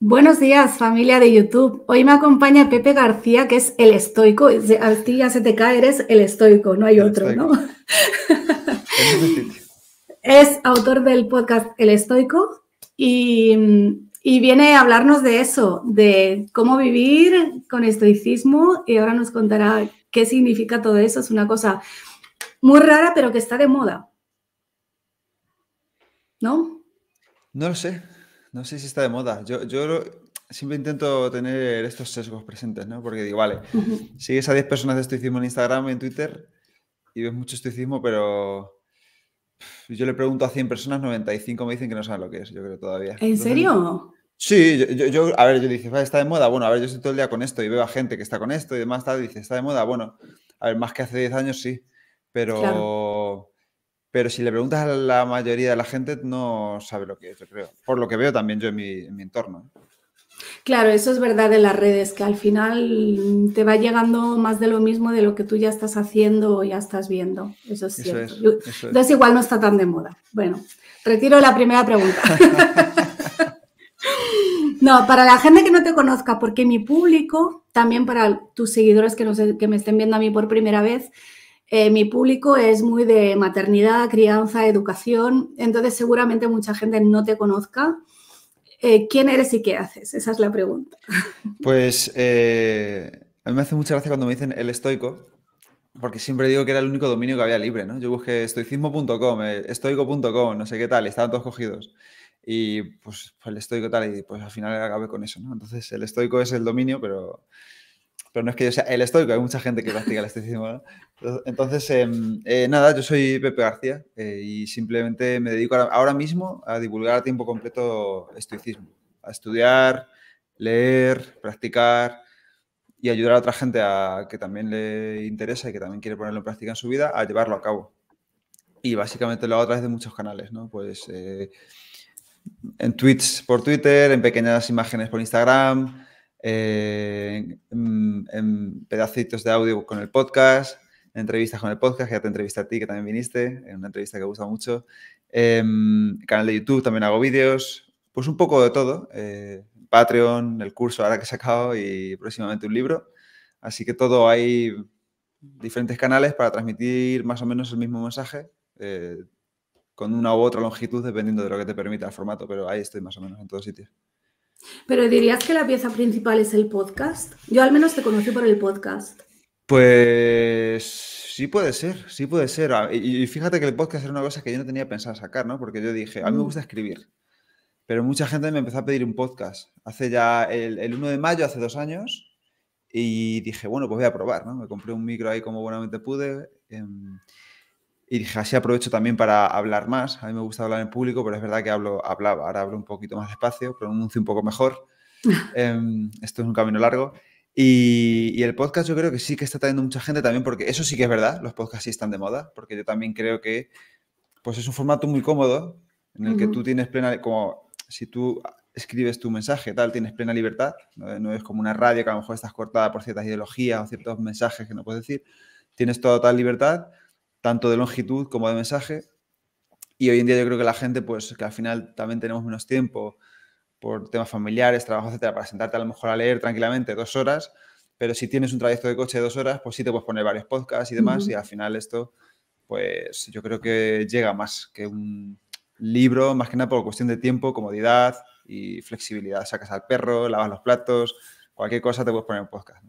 Buenos días, familia de YouTube. Hoy me acompaña Pepe García, que es el estoico. A ti ya se te cae, eres el estoico, no hay otro, ¿no? es autor del podcast El Estoico y, y, viene a hablarnos de eso, de cómo vivir con estoicismo y ahora nos contará qué significa todo eso. Es una cosa muy rara, pero que está de moda. ¿No? No lo sé. No sé si está de moda. Yo, siempre intento tener estos sesgos presentes, ¿no? Porque digo, vale, sigues a 10 personas de estoicismo en Instagram, en Twitter, y ves mucho estoicismo, pero yo le pregunto a 100 personas, 95 me dicen que no saben lo que es, yo creo todavía. ¿En serio? Sí, yo, yo, a ver, yo dije, está de moda, bueno, a ver, yo estoy todo el día con esto y veo a gente que está con esto y demás, tal, y dice, está de moda, bueno, a ver, más que hace 10 años sí, pero pero si le preguntas a la mayoría de la gente no sabe lo que es, yo creo. Por lo que veo también yo en mi, entorno. ¿eh? Claro, eso es verdad en las redes, que al final te va llegando más de lo mismo de lo que tú ya estás haciendo o ya estás viendo. Eso es cierto. Entonces igual no está tan de moda. Bueno, retiro la primera pregunta. no, para la gente que no te conozca, porque mi público, también para tus seguidores que, que me estén viendo a mí por primera vez, eh, mi público es muy de maternidad, crianza, educación, entonces seguramente mucha gente no te conozca. Eh, ¿Quién eres y qué haces? Esa es la pregunta. Pues eh, a mí me hace mucha gracia cuando me dicen el estoico, porque siempre digo que era el único dominio que había libre, ¿no? Yo busqué estoicismo.com, estoico.com, no sé qué tal, y estaban todos cogidos. Y pues, pues, el estoico tal, y pues al final acabé con eso, Entonces el estoico es el dominio, pero no es que yo sea el estoico, hay mucha gente que practica el estoicismo. Entonces, em, eh, nada, yo soy Pepe García eh, y simplemente me dedico ahora mismo a divulgar a tiempo completo estoicismo, a estudiar, leer, practicar y ayudar a otra gente a, que también le interesa y que también quiere ponerlo en práctica en su vida a llevarlo a cabo. Y básicamente lo hago a través de muchos canales, ¿no? Pues eh, en tweets por Twitter, en pequeñas imágenes por Instagram, eh, en, pedacitos de audio con el podcast, entrevistas con el podcast, que ya te entrevisté a ti, que también viniste, en una entrevista que me gusta mucho. Em, canal de YouTube, también hago vídeos, pues un poco de todo. Eh, Patreon, el curso ahora que he sacado y próximamente un libro. Así que todo hay diferentes canales para transmitir más o menos el mismo mensaje, eh, con una u otra longitud, dependiendo de lo que te permita el formato, pero ahí estoy más o menos en todos sitios. Pero dirías que la pieza principal es el podcast. Yo al menos te conocí por el podcast. Pues sí puede ser, sí puede ser. Ah, y fíjate que el podcast era una cosa que yo no tenía pensado sacar, ¿no? Porque yo dije, a mí me mm. gusta escribir. Pero mucha gente me empezó a pedir un podcast. Hace ya el, 1 de mayo, hace dos años. Y dije, bueno, pues voy a probar, ¿no? Me compré un micro ahí como buenamente pude. Em, y dije, así aprovecho también para hablar más. A mí me gusta hablar en público, pero es verdad que hablo, hablaba. Ahora hablo un poquito más despacio, pronuncio un poco mejor. Em, esto es un camino largo. Y, el podcast yo creo que sí que está trayendo mucha gente también, porque eso sí que es verdad, los podcasts sí están de moda, porque yo también creo que pues es un formato muy cómodo, en el que tú tienes plena, como si tú escribes tu mensaje, tal, tienes plena libertad, ¿no? no, es como una radio que a lo mejor estás cortada por ciertas ideologías o ciertos mensajes que no puedes decir, tienes toda tal libertad tanto de longitud como de mensaje. Y hoy en día yo creo que la gente, pues que al final también tenemos menos tiempo por temas familiares, trabajo, etcétera, para sentarte a lo mejor a leer tranquilamente dos horas, pero si tienes un trayecto de coche de dos horas, pues sí te puedes poner varios podcasts y demás, y al final esto, pues yo creo que llega más que un libro, más que nada por cuestión de tiempo, comodidad y flexibilidad. Sacas al perro, lavas los platos, cualquier cosa te puedes poner en podcast.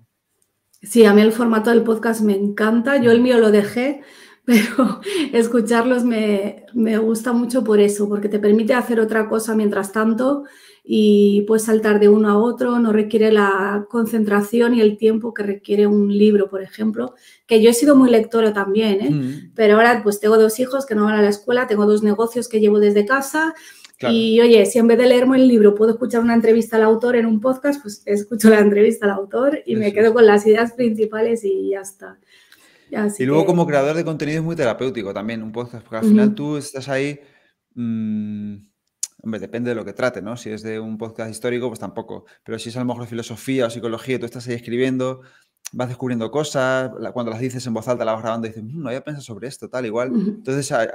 Sí, a mí el formato del podcast me encanta. Yo el mm. mío lo dejé pero escucharlos me, gusta mucho por eso, porque te permite hacer otra cosa mientras tanto y puedes saltar de uno a otro, no requiere la concentración y el tiempo que requiere un libro, por ejemplo, que yo he sido muy lectora también, ¿eh? mm. pero ahora pues tengo dos hijos que no van a la escuela, tengo dos negocios que llevo desde casa. Y oye, si en vez de leerme el libro puedo escuchar una entrevista al autor en un podcast, pues escucho la entrevista al autor y me quedo con las ideas principales y ya está y luego como creador de contenido es muy terapéutico también, un podcast, porque al final tú estás ahí... Mm, hombre, depende de lo que trate, ¿no? Si es de un podcast histórico, pues tampoco. Pero si es a lo mejor filosofía o psicología, tú estás ahí escribiendo, vas descubriendo cosas, cuando las dices en voz alta, la vas grabando y dices, mm, no había pensado sobre esto, tal, igual. Entonces, a,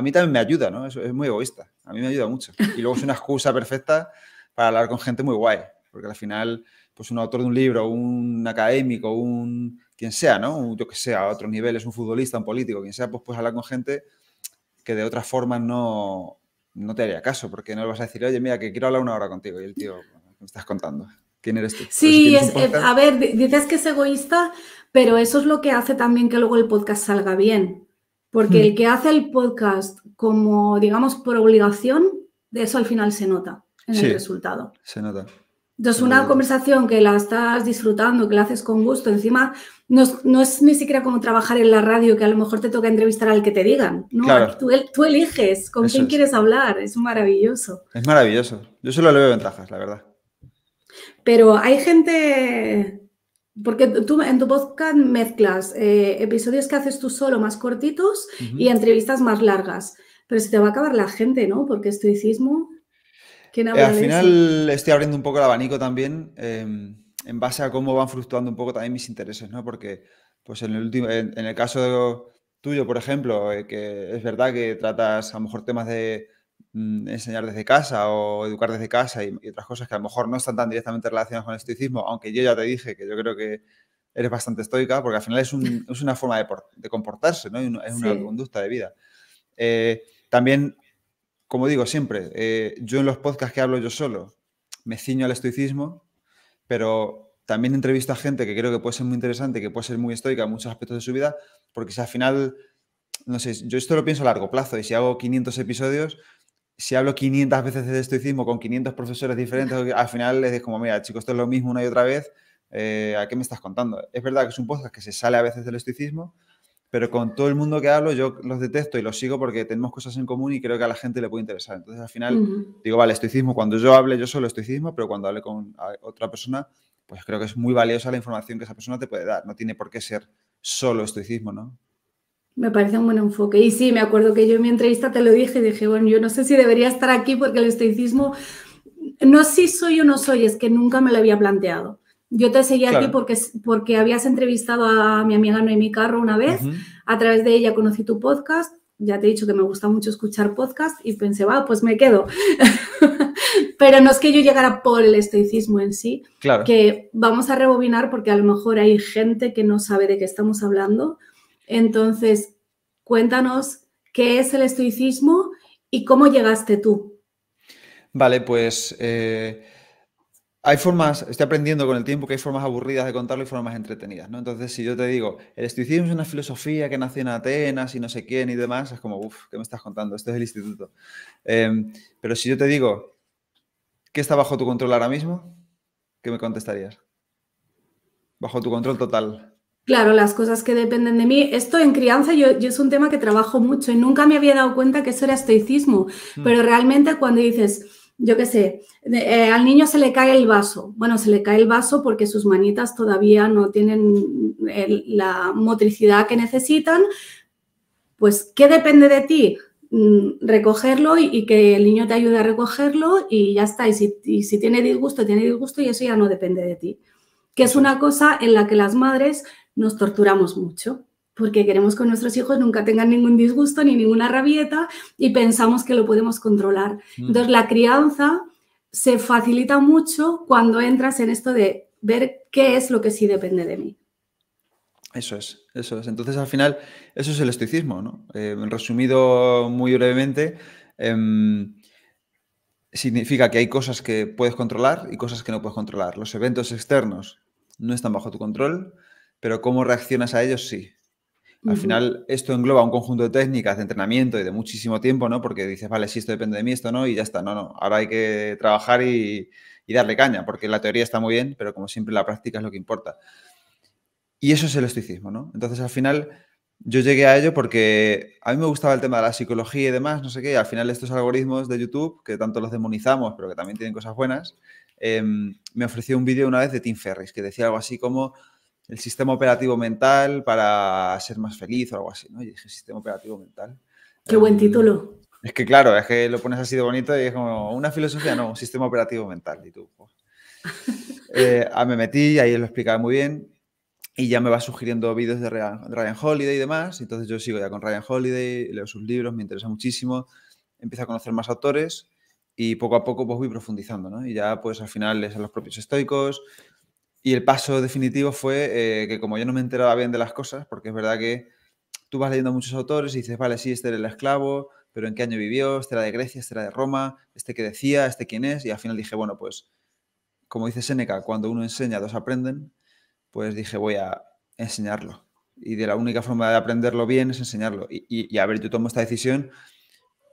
mí también me ayuda, ¿no? Es, es muy egoísta, a mí me ayuda mucho. Y luego es una excusa perfecta para hablar con gente muy guay, porque al final, pues un autor de un libro, un académico, un quien sea, ¿no? Yo que sea, a otros niveles, un futbolista, un político, quien sea, pues puedes hablar con gente que de otra forma no, no te haría caso, porque no le vas a decir, oye, mira, que quiero hablar una hora contigo. Y el tío, me estás contando? ¿Quién eres tú? Sí, eh, a ver, dices que es egoísta, pero eso es lo que hace también que luego el podcast salga bien. Porque hmm. el que hace el podcast como, digamos, por obligación, de eso al final se nota en el resultado. Se nota. Entonces, una conversación que la estás disfrutando, que la haces con gusto, encima no, es ni siquiera como trabajar en la radio, que a lo mejor te toca entrevistar al que te digan. tú, eliges con quién quieres hablar, es maravilloso. Es maravilloso. Yo solo le veo ventajas, la verdad. Pero hay gente, porque tú en tu podcast mezclas eh, episodios que haces tú solo más cortitos y entrevistas más largas. Pero se te va a acabar la gente, ¿no? Porque estoicismo. Eh, al final estoy abriendo un poco el abanico también eh, en base a cómo van fluctuando un poco también mis intereses, ¿no? Porque pues en el, último, en, el caso tuyo, por ejemplo, eh, que es verdad que tratas a lo mejor temas de mm, enseñar desde casa o educar desde casa y, otras cosas que a lo mejor no están tan directamente relacionadas con el estoicismo, aunque yo ya te dije que yo creo que eres bastante estoica, porque al final es, una forma de, comportarse, ¿no? Es una conducta de vida. también como digo siempre, eh, yo en los podcasts que hablo yo solo me ciño al estoicismo, pero también entrevisto a gente que creo que puede ser muy interesante, que puede ser muy estoica en muchos aspectos de su vida, porque si al final, no sé, yo esto lo pienso a largo plazo y si hago 500 episodios, si hablo 500 veces de estoicismo con 500 profesores diferentes, al final les digo como, mira, chicos, esto es lo mismo una y otra vez, eh, ¿a qué me estás contando? Es verdad que es un podcast que se sale a veces del estoicismo, pero con todo el mundo que hablo yo los detesto y los sigo porque tenemos cosas en común y creo que a la gente le puede interesar. Entonces al final digo, vale, estoicismo, cuando yo hable yo solo estoicismo, pero cuando hable con otra persona, pues creo que es muy valiosa la información que esa persona te puede dar. No tiene por qué ser solo estoicismo, ¿no? Me parece un buen enfoque. Y sí, me acuerdo que yo en mi entrevista te lo dije y dije, bueno, yo no sé si debería estar aquí porque el estoicismo, no si soy o no soy, es que nunca me lo había planteado. Yo te seguí aquí porque, porque habías entrevistado a mi amiga Noemi Carro una vez. A través de ella conocí tu podcast. Ya te he dicho que me gusta mucho escuchar podcast y pensé, va, pues me quedo. Pero no es que yo llegara por el estoicismo en sí. Claro. Que vamos a rebobinar porque a lo mejor hay gente que no sabe de qué estamos hablando. Entonces, cuéntanos qué es el estoicismo y cómo llegaste tú. Vale, pues. Eh, hay formas, estoy aprendiendo con el tiempo que hay formas aburridas de contarlo y formas entretenidas, ¿no? Entonces, si yo te digo, el estoicismo es una filosofía que nació en Atenas y no sé quién y demás, es como, uff, ¿qué me estás contando? Esto es el instituto. Em, pero si yo te digo, ¿qué está bajo tu control ahora mismo? ¿Qué me contestarías? Bajo tu control total. Claro, las cosas que dependen de mí. Esto en crianza yo, es un tema que trabajo mucho y nunca me había dado cuenta que eso era estoicismo, hmm. pero realmente cuando dices yo qué sé, eh, al niño se le cae el vaso. Bueno, se le cae el vaso porque sus manitas todavía no tienen eh, la motricidad que necesitan. Pues, ¿qué depende de ti? Mm, recogerlo y, que el niño te ayude a recogerlo y ya está. si, y si tiene disgusto, tiene disgusto y eso ya no depende de ti. Que es una cosa en la que las madres nos torturamos mucho porque queremos que nuestros hijos nunca tengan ningún disgusto ni ninguna rabieta y pensamos que lo podemos controlar. Mm. Entonces, la crianza se facilita mucho cuando entras en esto de ver qué es lo que sí depende de mí. Eso es, eso es. Entonces, al final, eso es el estoicismo, ¿no? Eh, resumido muy brevemente, em, significa que hay cosas que puedes controlar y cosas que no puedes controlar. Los eventos externos no están bajo tu control, pero cómo reaccionas a ellos sí. Al final, esto engloba un conjunto de técnicas, de entrenamiento y de muchísimo tiempo, ¿no? Porque dices, vale, si esto depende de mí, esto no, y ya está. No, no, ahora hay que trabajar y, darle caña, porque la teoría está muy bien, pero como siempre, la práctica es lo que importa. Y eso es el estoicismo, ¿no? Entonces, al final, yo llegué a ello porque a mí me gustaba el tema de la psicología y demás, no sé qué, y al final estos algoritmos de YouTube, que tanto los demonizamos, pero que también tienen cosas buenas, em, me ofreció un vídeo una vez de Tim Ferris que decía algo así como, el sistema operativo mental para ser más feliz o algo así, ¿no? Y dije, sistema operativo mental. Qué buen em, título. Es que claro, es que lo pones así de bonito y es como una filosofía, no, un sistema operativo mental. Y tú, eh, ah, me metí, ahí lo explicaba muy bien y ya me va sugiriendo vídeos de Ryan Holiday y demás. Entonces yo sigo ya con Ryan Holiday, leo sus libros, me interesa muchísimo, empiezo a conocer más autores y poco a poco pues voy profundizando, ¿no? Y ya pues al final les a los propios estoicos, y el paso definitivo fue eh, que como yo no me enteraba bien de las cosas, porque es verdad que tú vas leyendo muchos autores y dices, vale, sí, este era el esclavo, pero ¿en qué año vivió? ¿Este era de Grecia? ¿Este era de Roma? ¿Este qué decía? ¿Este quién es? Y al final dije, bueno, pues como dice Seneca, cuando uno enseña, dos aprenden, pues dije, voy a enseñarlo. Y de la única forma de aprenderlo bien es enseñarlo. Y, y a ver, yo tomo esta decisión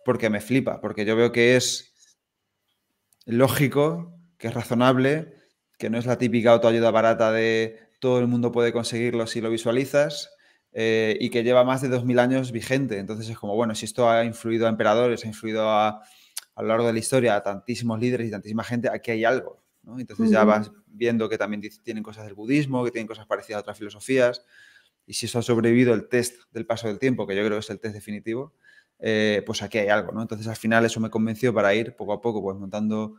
porque me flipa, porque yo veo que es lógico, que es razonable que no es la típica autoayuda barata de todo el mundo puede conseguirlo si lo visualizas eh, y que lleva más de 2.000 años vigente. Entonces es como, bueno, si esto ha influido a emperadores, ha influido a, lo largo de la historia a tantísimos líderes y tantísima gente, aquí hay algo. Entonces ya vas viendo que también tienen cosas del budismo, que tienen cosas parecidas a otras filosofías. Y si eso ha sobrevivido el test del paso del tiempo, que yo creo que es el test definitivo, eh, pues aquí hay algo, ¿no? Entonces al final eso me convenció para ir poco a poco, pues montando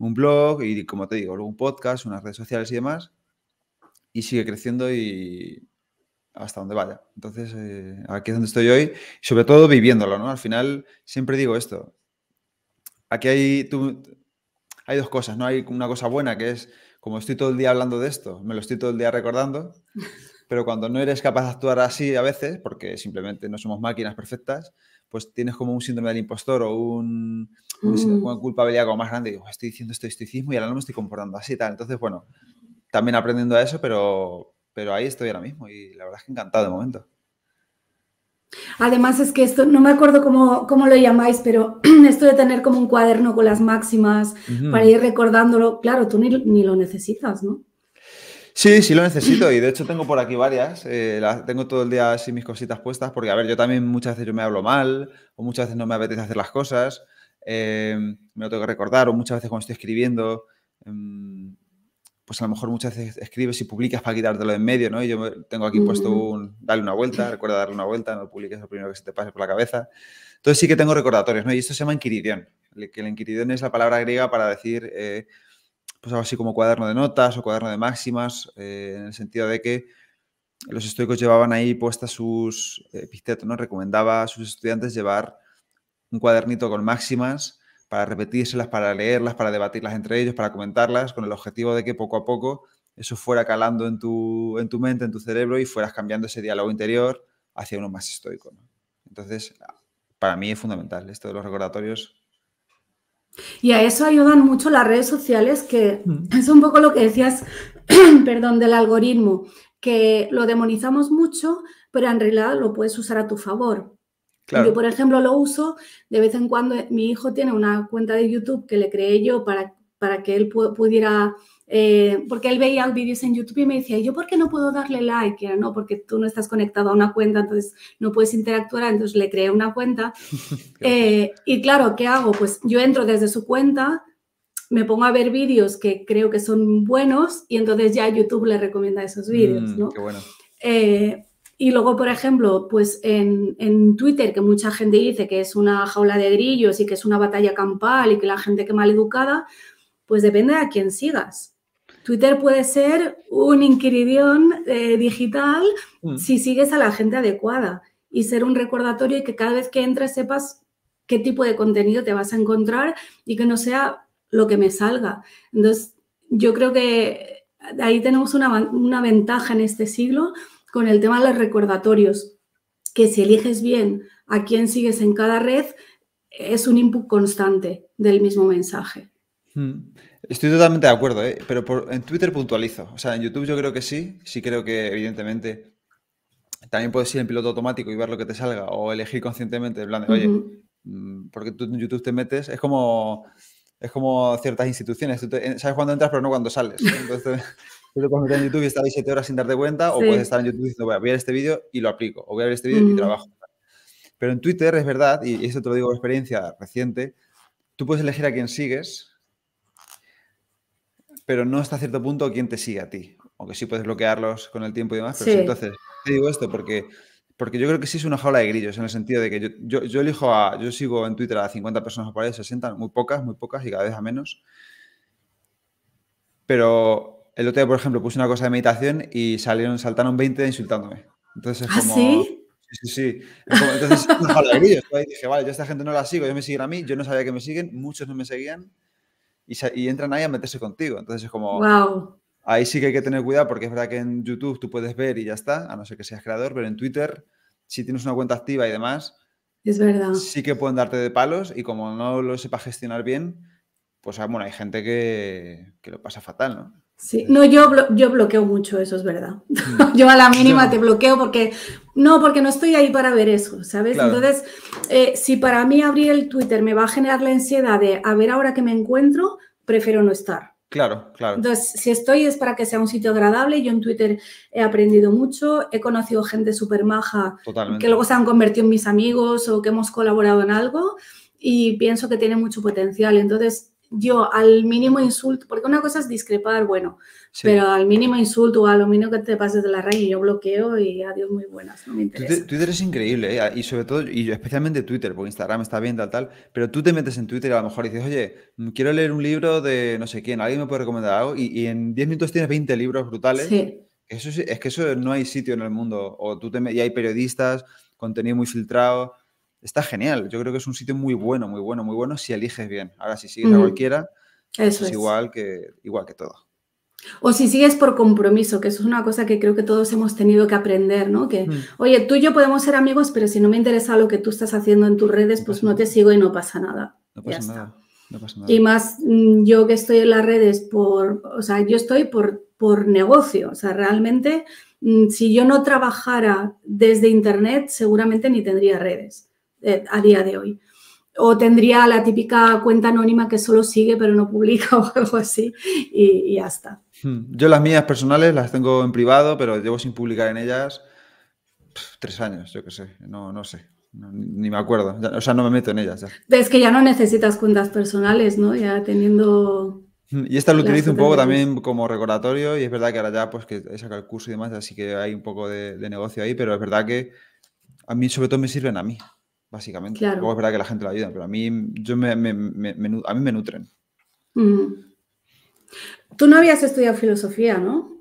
un blog y, como te digo, algún un podcast, unas redes sociales y demás, y sigue creciendo y hasta donde vaya. Entonces, eh, aquí es donde estoy hoy, sobre todo viviéndolo, ¿no? Al final, siempre digo esto, aquí hay, hay dos cosas, ¿no? Hay una cosa buena que es, como estoy todo el día hablando de esto, me lo estoy todo el día recordando, pero cuando no eres capaz de actuar así a veces, porque simplemente no somos máquinas perfectas, pues tienes como un síndrome del impostor o un, una mm. culpabilidad como más grande. Digo, estoy diciendo esto esto y ahora no me estoy comportando así y tal. Entonces, bueno, también aprendiendo a eso, pero, pero ahí estoy ahora mismo y la verdad es que encantado de momento. Además es que esto, no me acuerdo cómo, cómo, lo llamáis, pero esto de tener como un cuaderno con las máximas para ir recordándolo, claro, tú ni lo necesitas, ¿no? Sí, sí lo necesito y de hecho tengo por aquí varias. Eh, tengo todo el día así mis cositas puestas porque, a ver, yo también muchas veces yo me hablo mal o muchas veces no me apetece hacer las cosas, eh, me lo tengo que recordar o muchas veces cuando estoy escribiendo, em, pues a lo mejor muchas veces escribes y publicas para quitártelo de en medio, ¿no? Y yo tengo aquí puesto un, dale una vuelta, recuerda darle una vuelta, no publiques lo primero que se te pase por la cabeza. Entonces sí que tengo recordatorios, ¿no? Y esto se llama inquiridión, que el inquiridión es la palabra griega para decir eh, pues algo así como cuaderno de notas o cuaderno de máximas, eh, en el sentido de que los estoicos llevaban ahí puestas sus, epistetos, eh, ¿no? recomendaba a sus estudiantes llevar un cuadernito con máximas para repetírselas, para leerlas, para debatirlas entre ellos, para comentarlas, con el objetivo de que poco a poco eso fuera calando en tu, en tu mente, en tu cerebro y fueras cambiando ese diálogo interior hacia uno más estoico. Entonces, para mí es fundamental esto de los recordatorios y a eso ayudan mucho las redes sociales, que mm. es un poco lo que decías, perdón, del algoritmo, que lo demonizamos mucho, pero en realidad lo puedes usar a tu favor. Yo, por ejemplo, lo uso de vez en cuando. Mi hijo tiene una cuenta de YouTube que le creé yo para que él pudiera eh, porque él veía vídeos en YouTube y me decía, ¿yo por qué no puedo darle like? no, porque tú no estás conectado a una cuenta, entonces no puedes interactuar, entonces le creé una cuenta. Eh, y claro, ¿qué hago? Pues yo entro desde su cuenta, me pongo a ver vídeos que creo que son buenos y entonces ya YouTube le recomienda esos mm, vídeos, ¿no? Eh, y luego, por ejemplo, pues en, en, Twitter, que mucha gente dice que es una jaula de grillos y que es una batalla campal y que la gente que mal educada, pues depende a quién sigas. Twitter puede ser un inquiridión eh, digital mm. si sigues a la gente adecuada y ser un recordatorio y que cada vez que entres sepas qué tipo de contenido te vas a encontrar y que no sea lo que me salga. Entonces, yo creo que ahí tenemos una, ventaja en este siglo con el tema de los recordatorios, que si eliges bien a quién sigues en cada red, es un input constante del mismo mensaje. Mm. Estoy totalmente de acuerdo, ¿eh? pero en Twitter puntualizo. O sea, en YouTube yo creo que sí. Sí creo que, evidentemente, también puedes ir en piloto automático y ver lo que te salga o elegir conscientemente, oye, mm, porque tú en YouTube te metes, es como, es como ciertas instituciones. sabes cuándo entras, pero no cuando sales. Entonces, tú puedes en YouTube y estás ahí horas sin darte cuenta, o puedes estar en YouTube diciendo, voy a ver este vídeo y lo aplico, o voy a ver este vídeo y trabajo. Pero en Twitter es verdad, y, y esto te lo digo por experiencia reciente, tú puedes elegir a quién sigues pero no hasta cierto punto quién te sigue a ti. Aunque sí puedes bloquearlos con el tiempo y demás. Pero entonces, te digo esto porque, porque yo creo que sí es una jaula de grillos, en el sentido de que yo, yo, elijo a. Yo sigo en Twitter a 50 personas por ahí, 60, muy pocas, muy pocas y cada vez a menos. Pero el otro día, por ejemplo, puse una cosa de meditación y salieron, saltaron 20 insultándome. Entonces es ¿Ah, como. sí? Sí, sí, Entonces, una jaula de grillos. dije, vale, yo a esta gente no la sigo, yo me siguen a mí, yo no sabía que me siguen, muchos no me seguían y, entran ahí a meterse contigo. Entonces es como... Wow. Ahí sí que hay que tener cuidado porque es verdad que en YouTube tú puedes ver y ya está, a no ser que seas creador, pero en Twitter, si tienes una cuenta activa y demás, es verdad. sí que pueden darte de palos y como no lo sepa gestionar bien, pues ah, bueno, hay gente que lo pasa fatal, ¿no? no, yo, yo bloqueo mucho, eso es verdad. Mm. yo a la mínima te bloqueo porque no, porque no estoy ahí para ver eso, ¿sabes? Entonces, eh, si para mí abrir el Twitter me va a generar la ansiedad de a ver ahora que me encuentro, prefiero no estar. Claro, claro. Entonces, si estoy es para que sea un sitio agradable. Yo en Twitter he aprendido mucho, he conocido gente súper maja que luego se han convertido en mis amigos o que hemos colaborado en algo y pienso que tiene mucho potencial. Entonces, yo al mínimo insulto, porque una cosa es discrepar, bueno, pero al mínimo insulto o lo mínimo que te pases de la raya, yo bloqueo y adiós muy buenas, Twitter es increíble, ¿eh? y sobre todo, y especialmente Twitter, porque Instagram está bien, tal, tal, pero tú te metes en Twitter y a lo mejor dices, oye, mm, quiero leer un libro de no sé quién, alguien me puede recomendar algo, y, en 10 minutos tienes 20 libros brutales. Sí. Eso es, que eso no hay sitio en el mundo, o tú y hay periodistas, contenido muy filtrado, está genial. Yo creo que es un sitio muy bueno, muy bueno, muy bueno si eliges bien. Ahora, si sigues a cualquiera, eso es, Igual, que, igual que todo. O si sigues por compromiso, que eso es una cosa que creo que todos hemos tenido que aprender, ¿no? Que, mm. oye, tú y yo podemos ser amigos, pero si no me interesa lo que tú estás haciendo en tus redes, pues no te sigo y no pasa nada. No pasa, nada. Y más mm, yo que estoy en las redes por, o sea, yo estoy por, por negocio, o sea, realmente mm, si yo no trabajara desde internet, seguramente ni tendría redes. Eh, a día de hoy. O tendría la típica cuenta anónima que solo sigue pero no publica o algo así y, ya está. Hmm. Yo las mías personales las tengo en privado, pero llevo sin publicar en ellas tres años, yo que sé, no, no sé. ni me acuerdo, o sea, no me meto en ellas. Es que ya no necesitas cuentas personales, ¿no? Ya teniendo... Hmm. Y esta lo utilizo un poco también como recordatorio y es verdad que ahora ya pues que he sacado el curso y demás, así que hay un poco de negocio ahí, pero es verdad que a mí sobre todo me sirven a mí básicamente. Claro. Luego es verdad que la gente la ayuda, pero a mí, yo me, mí me nutren. Tú no habías estudiado filosofía, ¿no?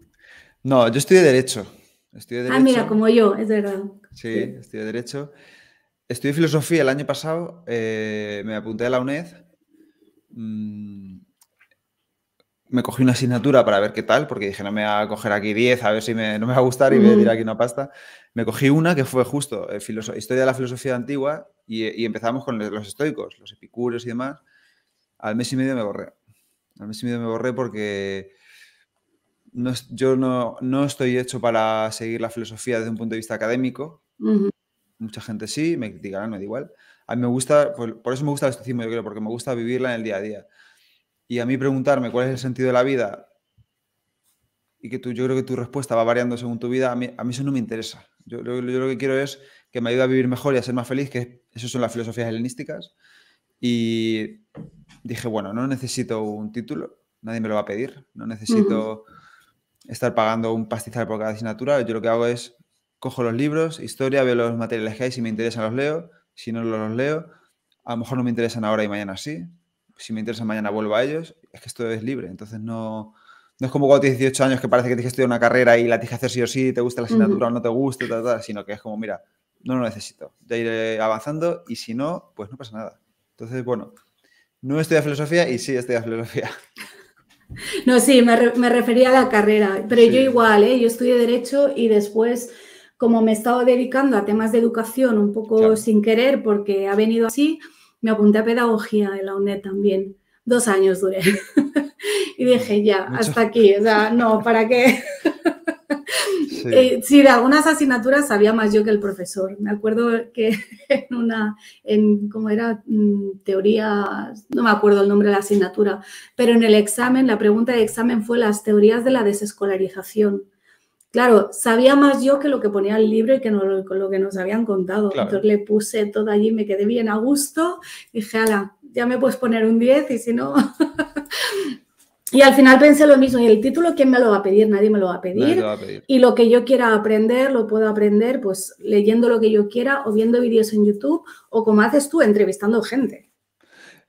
No, yo estudié Derecho. Ah, mira, como yo, es verdad. Sí, estudié Derecho. Estudié Filosofía el año pasado, eh, me apunté a la UNED. Mm, me cogí una asignatura para ver qué tal, porque dije, no me voy a coger aquí 10, a ver si no me va a gustar y me dirá aquí una pasta me cogí una que fue justo eh, Historia de la Filosofía Antigua y, empezamos con los estoicos, los epicúreos y demás. Al mes y medio me borré. Al mes y medio me borré porque no, yo no, no, estoy hecho para seguir la filosofía desde un punto de vista académico. Mucha gente sí, me criticarán, me da igual. A mí me gusta, por, eso me gusta el estoicismo, yo creo, porque me gusta vivirla en el día a día. Y a mí preguntarme cuál es el sentido de la vida y que tú, yo creo que tu respuesta va variando según tu vida, a a mí eso no me interesa. Yo, lo que quiero es que me ayude a vivir mejor y a ser más feliz, que esas son las filosofías helenísticas. Y dije, bueno, no necesito un título, nadie me lo va a pedir, no necesito estar pagando un pastizal por cada asignatura. Yo lo que hago es cojo los libros, historia, veo los materiales que hay, si me interesan los leo, si no los leo, a lo mejor no me interesan ahora y mañana sí, si me interesan mañana vuelvo a ellos, es que esto es libre, entonces no, no es como cuando tienes 18 años que parece que tienes que estudiar una carrera y la tienes que hacer sí o sí, te gusta la asignatura o no te gusta, sino que es como, mira, no lo necesito, ya iré avanzando y si no, pues no pasa nada. Entonces, bueno, no estudia filosofía y sí estudia filosofía. No, sí, me, refería a la carrera, pero yo igual, ¿eh? yo estudié derecho y después, como me he estado dedicando a temas de educación un poco sin querer porque ha venido así, me apunté a pedagogía en la UNED también dos años duré. y dije, ya, hasta aquí, o sea, no, ¿para qué? Eh, sí. de algunas asignaturas sabía más yo que el profesor. Me acuerdo que en una, en ¿cómo era mm, teoría, no me acuerdo el nombre de la asignatura, pero en el examen, la pregunta de examen fue las teorías de la desescolarización. Claro, sabía más yo que lo que ponía el libro y que lo, que nos habían contado. Entonces le puse todo allí, me quedé bien a gusto. Dije, ala, ya me puedes poner un 10 y si no... y al final pensé lo mismo, y el título, ¿quién me lo va a pedir? Nadie me lo va a pedir. Y lo que yo quiera aprender, lo puedo aprender pues leyendo lo que yo quiera o viendo vídeos en YouTube o como haces tú, entrevistando gente.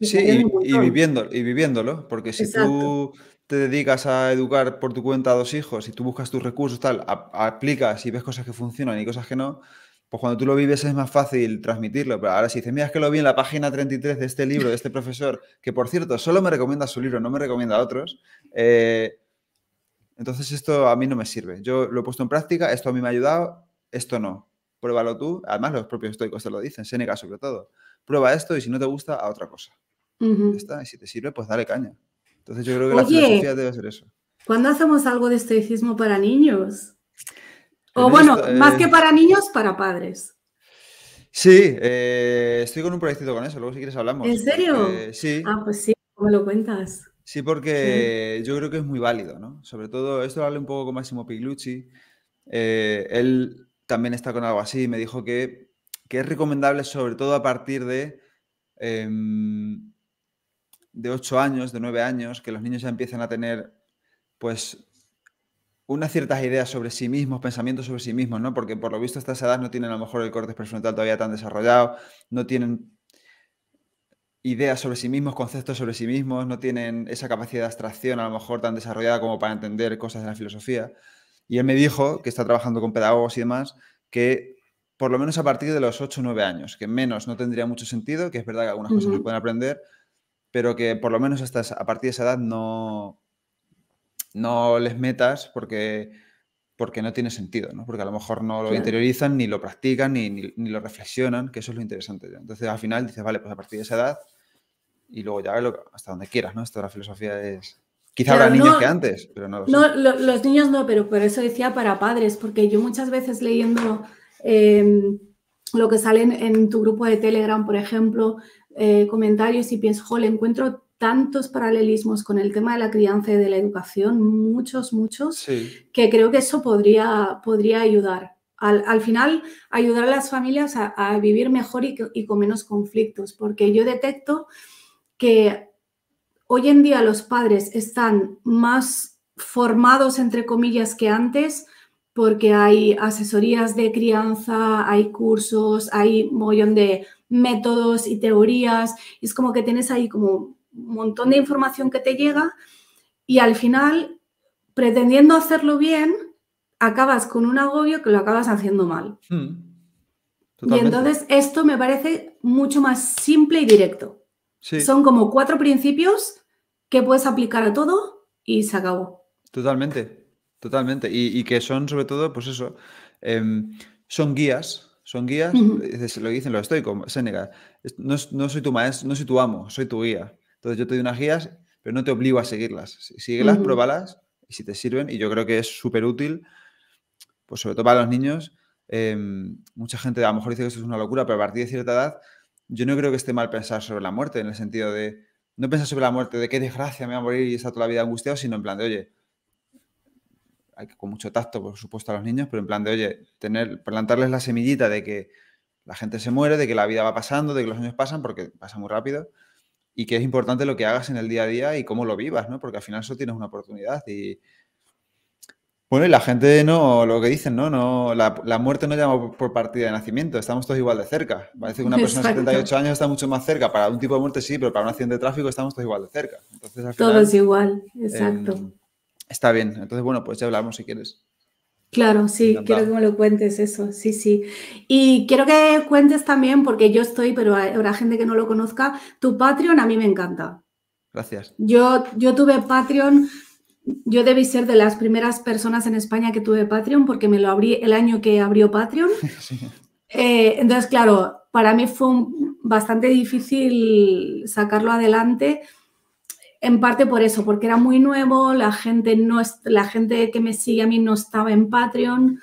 sí, y, viviéndolo, porque si tú te dedicas a educar por tu cuenta a dos hijos y tú buscas tus recursos, tal, aplicas y ves cosas que funcionan y cosas que no, pues cuando tú lo vives es más fácil transmitirlo. Pero ahora si dices, mira, es que lo vi en la página 33 de este libro, de este profesor, que por cierto, solo me recomienda su libro, no me recomienda a otros, eh, entonces esto a mí no me sirve. Yo lo he puesto en práctica, esto a mí me ha ayudado, esto no. Pruébalo tú, además los propios estoicos te lo dicen, Seneca sobre todo. Prueba esto y si no te gusta, a otra cosa. y si te sirve, pues dale caña. Entonces yo creo que la filosofía debe ser eso. ¿Cuándo hacemos algo de estoicismo para niños? O bueno, eh, más que para niños, para padres. Sí, eh, estoy con un proyecto con eso, luego si quieres hablamos. ¿En serio? sí. Ah, pues sí, me lo cuentas. Sí, porque yo creo que es muy válido, ¿no? Sobre todo, esto lo hablé un poco con Máximo Piglucci. Eh, él también está con algo así, y me dijo que, es recomendable sobre todo a partir de em, de 8 años, de 9 años, que los niños ya empiezan a tener pues unas ciertas ideas sobre sí mismos, pensamientos sobre sí mismos, ¿no? Porque por lo visto a estas edades no tienen a lo mejor el corte prefrontal todavía tan desarrollado, no tienen ideas sobre sí mismos, conceptos sobre sí mismos, no tienen esa capacidad de abstracción a lo mejor tan desarrollada como para entender cosas de la filosofía. Y él me dijo, que está trabajando con pedagogos y demás, que por lo menos a partir de los 8 o 9 años, que menos no tendría mucho sentido, que es verdad que algunas cosas se pueden aprender, pero que por lo menos hasta a partir de esa edad no, no les metas porque, porque no tiene sentido, ¿no? Porque a lo mejor no lo interiorizan, ni lo practican, ni, lo reflexionan, que eso es lo interesante. Entonces al final dices, vale, pues a partir de esa edad y luego ya hasta donde quieras, ¿no? Esto la filosofía es... Quizá habrá niños que antes, pero no lo No, los niños no, pero por eso decía para padres, porque yo muchas veces leyendo... Em, lo que salen en tu grupo de Telegram, por ejemplo, eh, comentarios y pienso, le encuentro tantos paralelismos con el tema de la crianza y de la educación, muchos, muchos, que creo que eso podría, podría ayudar. Al, final, ayudar a las familias a, vivir mejor y, con menos conflictos, porque yo detecto que hoy en día los padres están más formados, entre comillas, que antes, porque hay asesorías de crianza, hay cursos, hay montón de métodos y teorías, y es como que tienes ahí como un montón de información que te llega y al final, pretendiendo hacerlo bien, acabas con un agobio que lo acabas haciendo mal. Hmm. Y entonces esto me parece mucho más simple y directo. Son como cuatro principios que puedes aplicar a todo y se acabó. Totalmente, totalmente. Y, que son sobre todo, pues eso, em, son guías, son guías, lo dicen lo estoy Seneca, no, no, soy tu maestro, no soy tu amo, soy tu guía. Entonces yo te doy unas guías, pero no te obligo a seguirlas. Síguelas, las, y si te sirven, y yo creo que es súper útil, pues sobre todo para los niños. Em, mucha gente a lo mejor dice que esto es una locura, pero a partir de cierta edad yo no creo que esté mal pensar sobre la muerte, en el sentido de no pensar sobre la muerte, de qué desgracia me va a morir y estar toda la vida angustiado, sino en plan de, oye, hay que, con mucho tacto, por supuesto, a los niños, pero en plan de, oye, tener, plantarles la semillita de que la gente se muere, de que la vida va pasando, de que los años pasan, porque pasa muy rápido, y que es importante lo que hagas en el día a día y cómo lo vivas, ¿no? Porque al final eso tienes una oportunidad y... Bueno, y la gente no, lo que dicen, ¿no? no la, muerte no llama por partida de nacimiento, estamos todos igual de cerca. Parece que una persona de 78 años está mucho más cerca. Para un tipo de muerte sí, pero para un accidente de tráfico estamos todos igual de cerca. Entonces, todos igual. Exacto. Em, está bien. Entonces, bueno, pues ya hablamos si quieres. Claro, sí, quiero que me lo cuentes eso, sí, sí. Y quiero que cuentes también, porque yo estoy, pero habrá gente que no lo conozca, tu Patreon a mí me encanta. Gracias. Yo, yo tuve Patreon, yo debí ser de las primeras personas en España que tuve Patreon, porque me lo abrí el año que abrió Patreon. Eh, entonces, claro, para mí fue bastante difícil sacarlo adelante en parte por eso, porque era muy nuevo, la gente, no, la gente que me sigue a mí no estaba en Patreon,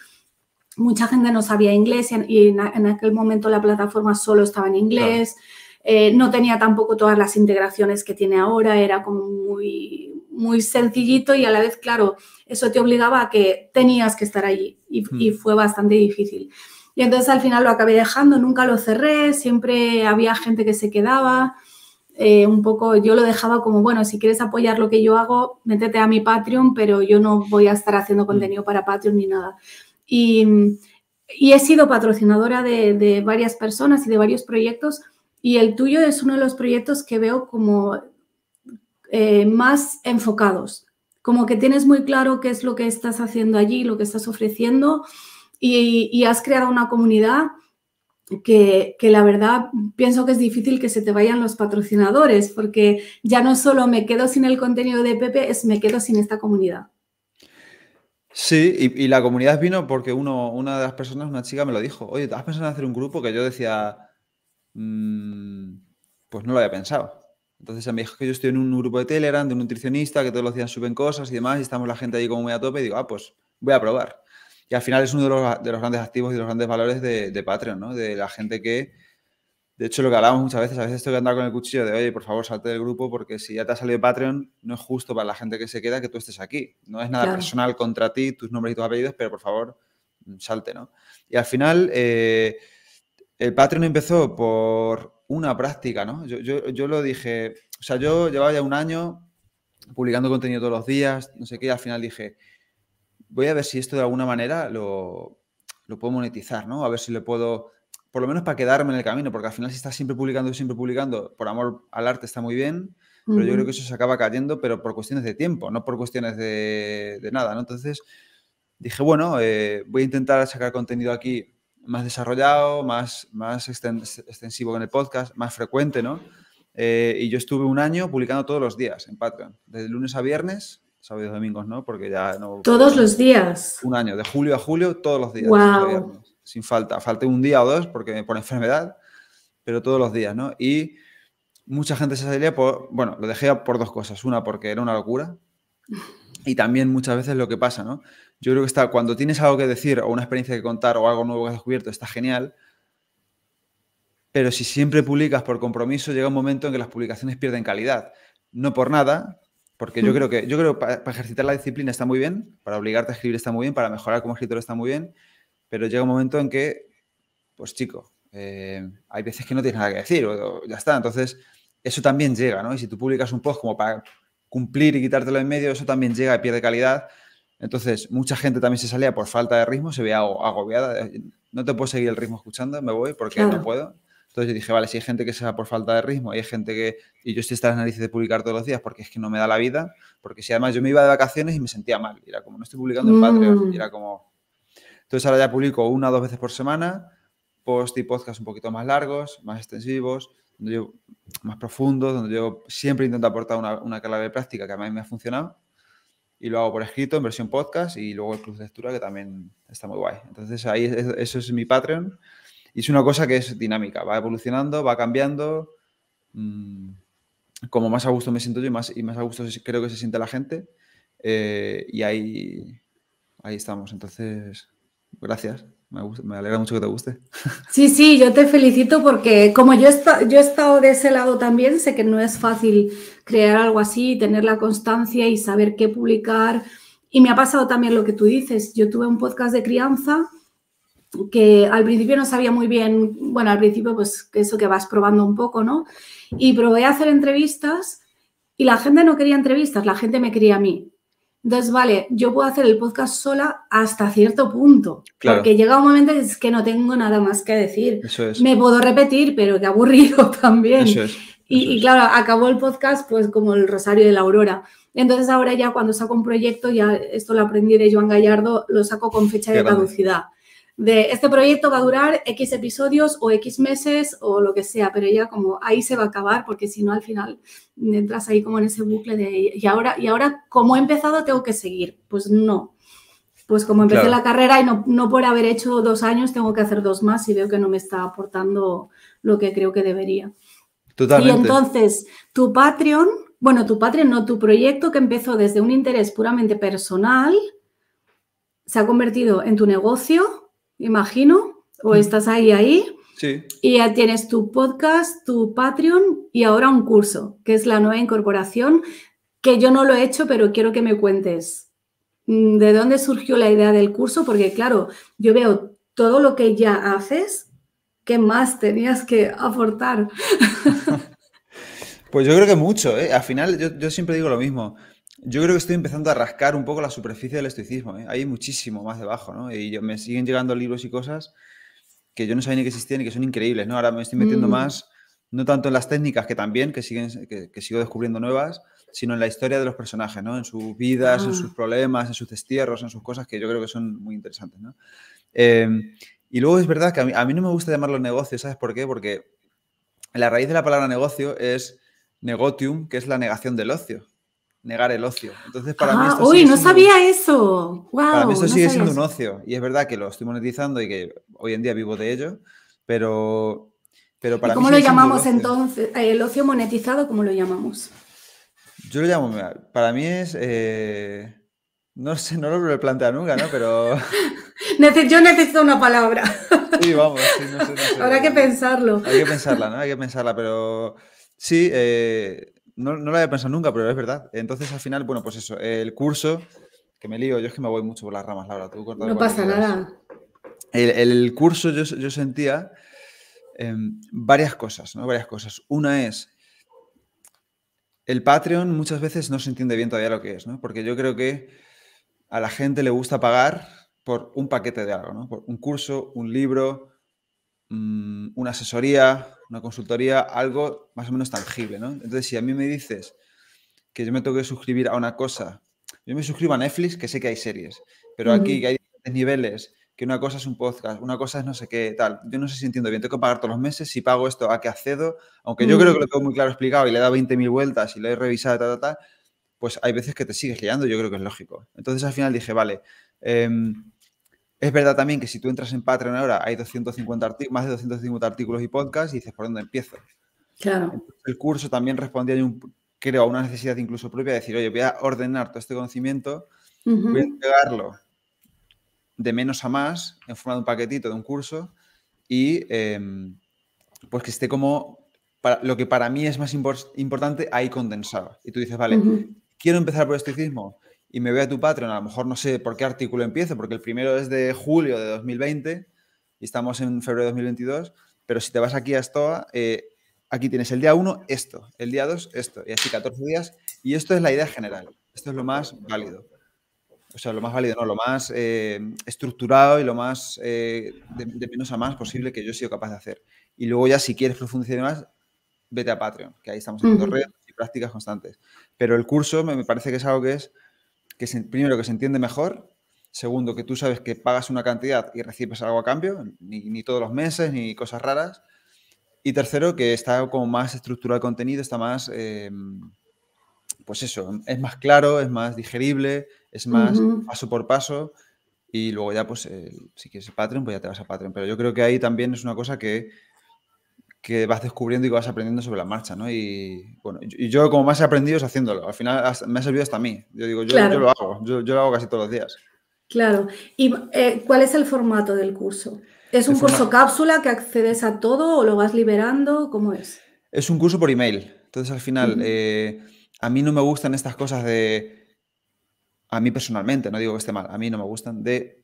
mucha gente no sabía inglés y en, aquel momento la plataforma solo estaba en inglés, eh, no tenía tampoco todas las integraciones que tiene ahora, era como muy, muy sencillito y a la vez, claro, eso te obligaba a que tenías que estar allí y hmm. fue bastante difícil. Y entonces al final lo acabé dejando, nunca lo cerré, siempre había gente que se quedaba. Eh, un poco, yo lo dejaba como, bueno, si quieres apoyar lo que yo hago, métete a mi Patreon, pero yo no voy a estar haciendo mm. contenido para Patreon ni nada. Y, he sido patrocinadora de, varias personas y de varios proyectos, y el tuyo es uno de los proyectos que veo como eh, más enfocados, como que tienes muy claro qué es lo que estás haciendo allí, lo que estás ofreciendo, y has creado una comunidad que, la verdad pienso que es difícil que se te vayan los patrocinadores, porque ya no solo me quedo sin el contenido de Pepe, es me quedo sin esta comunidad. Sí, y, la comunidad vino porque uno, una de las personas, una chica, me lo dijo, oye, ¿has pensado en hacer un grupo? Que yo decía, mm, pues no lo había pensado. Entonces me dijo que yo estoy en un grupo de Telegram, de un nutricionista, que todos los días suben cosas y demás, y estamos la gente ahí como muy a tope, y digo, ah, pues voy a probar. Y al final es uno de los, grandes activos y los grandes valores de, Patreon, ¿no? De la gente que, de hecho, lo que hablamos muchas veces, a veces tengo que andar con el cuchillo de, oye, por favor, salte del grupo porque si ya te ha salido Patreon, no es justo para la gente que se queda que tú estés aquí. No es nada personal contra ti, tus nombres y tus apellidos, pero por favor, mm, salte, ¿no? Y al final, eh, el Patreon empezó por una práctica, ¿no? Yo, yo, yo, lo dije, o sea, yo llevaba ya un año publicando contenido todos los días, no sé qué, y al final dije, voy a ver si esto de alguna manera lo, puedo monetizar, ¿no? A ver si le puedo, por lo menos para quedarme en el camino, porque al final si estás siempre publicando, siempre publicando, por amor al arte está muy bien, pero yo creo que eso se acaba cayendo, pero por cuestiones de tiempo, no por cuestiones de, nada, ¿no? Entonces dije, bueno, eh, voy a intentar sacar contenido aquí más desarrollado, más, más extensivo en el podcast, más frecuente, ¿no? Eh, y yo estuve un año publicando todos los días en Patreon, desde lunes a viernes, sábados y domingos, ¿no? Porque ya no... Todos los días. Un año, de julio a julio, todos los días. Wow. sin falta. Falté un día o dos porque por enfermedad, pero todos los días, ¿no? Y mucha gente se salía por, bueno, lo dejé por dos cosas. Una, porque era una locura. Y también muchas veces lo que pasa, ¿no? Yo creo que está, cuando tienes algo que decir o una experiencia que contar o algo nuevo que has descubierto, está genial. Pero si siempre publicas por compromiso, llega un momento en que las publicaciones pierden calidad. No por nada, porque yo creo que, yo creo para, ejercitar la disciplina está muy bien, para obligarte a escribir está muy bien, para mejorar como escritor está muy bien, pero llega un momento en que, pues chico, eh, hay veces que no tienes nada que decir, o, ya está. Entonces, eso también llega, ¿no? Y si tú publicas un post como para cumplir y quitártelo en medio, eso también llega y pierde calidad. Entonces, mucha gente también se salía por falta de ritmo, se veía agobiada. No te puedo seguir el ritmo escuchando, me voy porque no puedo. Entonces yo dije, vale, si hay gente que se va por falta de ritmo, hay gente que... Y yo estoy hasta las narices de publicar todos los días porque es que no me da la vida, porque si además yo me iba de vacaciones y me sentía mal, era como, no estoy publicando en Patreon, y mm. era como... Entonces ahora ya publico una o dos veces por semana, post y podcast un poquito más largos, más extensivos, más profundos, donde yo siempre intento aportar una, una clave práctica que a mí me ha funcionado. Y lo hago por escrito, en versión podcast, y luego el club de lectura, que también está muy guay. Entonces ahí eso es mi Patreon. Y es una cosa que es dinámica, va evolucionando, va cambiando. Mm, como más a gusto me siento yo y más, y más a gusto creo que se siente la gente. Eh, y ahí, ahí estamos. Entonces, gracias. Me, alegra mucho que te guste. Sí, sí, yo te felicito porque como yo, yo he estado de ese lado también, sé que no es fácil crear algo así, tener la constancia y saber qué publicar. Y me ha pasado también lo que tú dices. Yo tuve un podcast de crianza que al principio no sabía muy bien, bueno, al principio pues eso que vas probando un poco, ¿no? Y probé a hacer entrevistas y la gente no quería entrevistas, la gente me quería a mí. Entonces, vale, yo puedo hacer el podcast sola hasta cierto punto. Porque llega un momento en que no tengo nada más que decir. Me puedo repetir, pero qué aburrido también. y, claro, acabó el podcast pues como el Rosario de la Aurora. Entonces ahora ya cuando saco un proyecto, ya esto lo aprendí de Joan Gallardo, lo saco con fecha de caducidad de este proyecto va a durar X episodios o X meses o lo que sea, pero ya como ahí se va a acabar porque si no al final entras ahí como en ese bucle de y ahora, y ahora como he empezado tengo que seguir. Pues no. Pues como empecé la carrera y no, no por haber hecho dos años tengo que hacer dos más y veo que no me está aportando lo que creo que debería. Totalmente. Y entonces tu Patreon, bueno, tu Patreon no, tu proyecto que empezó desde un interés puramente personal se ha convertido en tu negocio imagino, o estás ahí, ahí. Y ya tienes tu podcast, tu Patreon y ahora un curso, que es la nueva incorporación, que yo no lo he hecho, pero quiero que me cuentes mm, de dónde surgió la idea del curso, porque claro, yo veo todo lo que ya haces, ¿qué más tenías que aportar? pues yo creo que mucho, ¿eh? al final yo, yo siempre digo lo mismo. Yo creo que estoy empezando a rascar un poco la superficie del estoicismo. ¿eh? Hay muchísimo más debajo, ¿no? Y me siguen llegando libros y cosas que yo no sabía ni que existían y que son increíbles, ¿no? Ahora me estoy metiendo mm. más, no tanto en las técnicas que también, que, siguen, que, sigo descubriendo nuevas, sino en la historia de los personajes, ¿no? En sus vidas, en ah. sus problemas, en sus destierros, en sus cosas que yo creo que son muy interesantes, ¿no? Em, y luego es verdad que a mí, a mí no me gusta llamarlo negocio, ¿sabes por qué? Porque la raíz de la palabra negocio es negotium, que es la negación del ocio negar el ocio. Entonces, para mí ah, esto uy, no sabía eso. Wow, para mí esto sigue siendo un ocio. Y es verdad que lo estoy monetizando y que hoy en día vivo de ello, pero, pero para ¿Cómo lo llamamos entonces? ¿El ocio monetizado cómo lo llamamos? Yo lo llamo, para mí es... Eh, no sé, no lo he planteado nunca, ¿no? Pero... Yo necesito una palabra. Sí, vamos. Habrá que pensarlo. Hay que pensarla, ¿no? Hay que pensarla, pero sí, eh, no, no, lo había pensado nunca, pero es verdad. Entonces, al final, bueno, pues eso, el curso, que me lío, yo es que me voy mucho por las ramas, Laura. Tú no pasa nada. El, curso yo, sentía em, varias cosas, ¿no? Varias cosas. Una es, el Patreon muchas veces no se entiende bien todavía lo que es, ¿no? Porque yo creo que a la gente le gusta pagar por un paquete de algo, ¿no? Por un curso, un libro, mm, una asesoría, una consultoría, algo más o menos tangible, ¿no? Entonces, si a mí me dices que yo me tengo que suscribir a una cosa, yo me suscribo a Netflix, que sé que hay series, pero aquí que hay diferentes niveles, que una cosa es un podcast, una cosa es no sé qué, tal. Yo no sé si entiendo bien, tengo que pagar todos los meses, si pago esto, ¿a qué accedo? Aunque yo creo que lo mm. tengo muy claro explicado y le he dado 20.000 vueltas y lo he revisado, tal, tal, tal, pues hay veces que te sigues liando, yo creo que es lógico. Entonces, al final dije, vale, em, es verdad también que si tú entras en Patreon ahora, hay 250 más de 250 artículos y podcasts y dices, ¿por dónde empiezo? Claro. el curso también respondía, un, creo, a una necesidad incluso propia de decir, oye, voy a ordenar todo este conocimiento, voy a entregarlo de menos a más en forma de un paquetito, de un curso, y em, pues que esté como lo que para mí es más importante ahí condensado. Y tú dices, vale, quiero empezar por estoicismo, y me voy a tu Patreon, a lo mejor no sé por qué artículo empiezo, porque el primero es de julio de 2020 y estamos en febrero de 2022, pero si te vas aquí a Stoa, eh, aquí tienes el día 1 esto, el día 2 esto, y así 14 días, y esto es la idea general, esto es lo más válido. O sea, lo más válido, no, lo más eh, estructurado y lo más eh, de, menos a más posible que yo he sido capaz de hacer. Y luego ya si quieres profundizar más, vete a Patreon, que ahí estamos haciendo redes y prácticas constantes. Pero el curso me parece que es algo que es que primero que se entiende mejor, segundo que tú sabes que pagas una cantidad y recibes algo a cambio, ni, todos los meses, ni cosas raras, y tercero que está como más estructurado el contenido, está más, eh, pues eso, es más claro, es más digerible, es más paso por paso. Y luego ya, pues, si quieres Patreon, pues ya te vas a Patreon. Pero yo creo que ahí también es una cosa que que vas descubriendo y que vas aprendiendo sobre la marcha, ¿no? Y bueno, yo como más he aprendido es haciéndolo. Al final me ha servido hasta a mí. Yo digo, yo, lo hago, yo, lo hago casi todos los días. Claro. ¿Y eh, cuál es el formato del curso? ¿Es un curso cápsula que accedes a todo o lo vas liberando? ¿Cómo es? Es un curso por email. Entonces al final, eh, a mí no me gustan estas cosas de... A mí personalmente, no digo que esté mal, a mí no me gustan. De,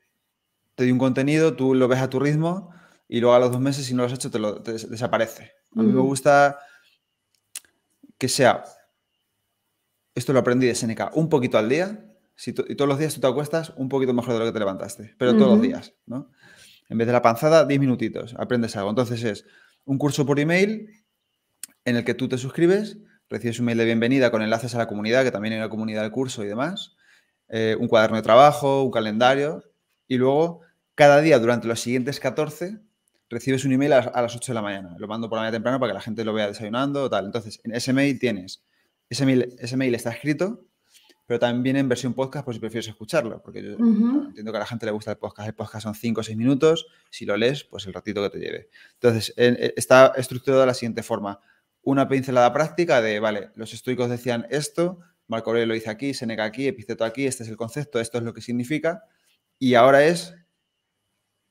te doy un contenido, tú lo ves a tu ritmo y luego a los dos meses, si no lo has hecho, te, lo, desaparece. A mí me mm. gusta que sea, esto lo aprendí de Seneca, un poquito al día, y todos los días tú te acuestas un poquito mejor de lo que te levantaste, pero todos los días, ¿no? En vez de la panzada, 10 minutitos, aprendes algo. Entonces es un curso por email en el que tú te suscribes, recibes un mail de bienvenida con enlaces a la comunidad, que también hay una comunidad del curso y demás, eh, un cuaderno de trabajo, un calendario, y luego cada día durante los siguientes 14 recibes un email a, las 8 de la mañana, lo mando por la mañana temprano para que la gente lo vea desayunando, tal. Entonces, en ese mail tienes, ese mail, está escrito, pero también en versión podcast por si prefieres escucharlo, porque yo entiendo que a la gente le gusta el podcast. El podcast son 5 o 6 minutos, si lo lees, pues el ratito que te lleve. Entonces, e, está estructurado de la siguiente forma. Una pincelada práctica de, vale, los estoicos decían esto, Marco Aurelio lo dice aquí, Seneca aquí, Episteto aquí, este es el concepto, esto es lo que significa, y ahora es,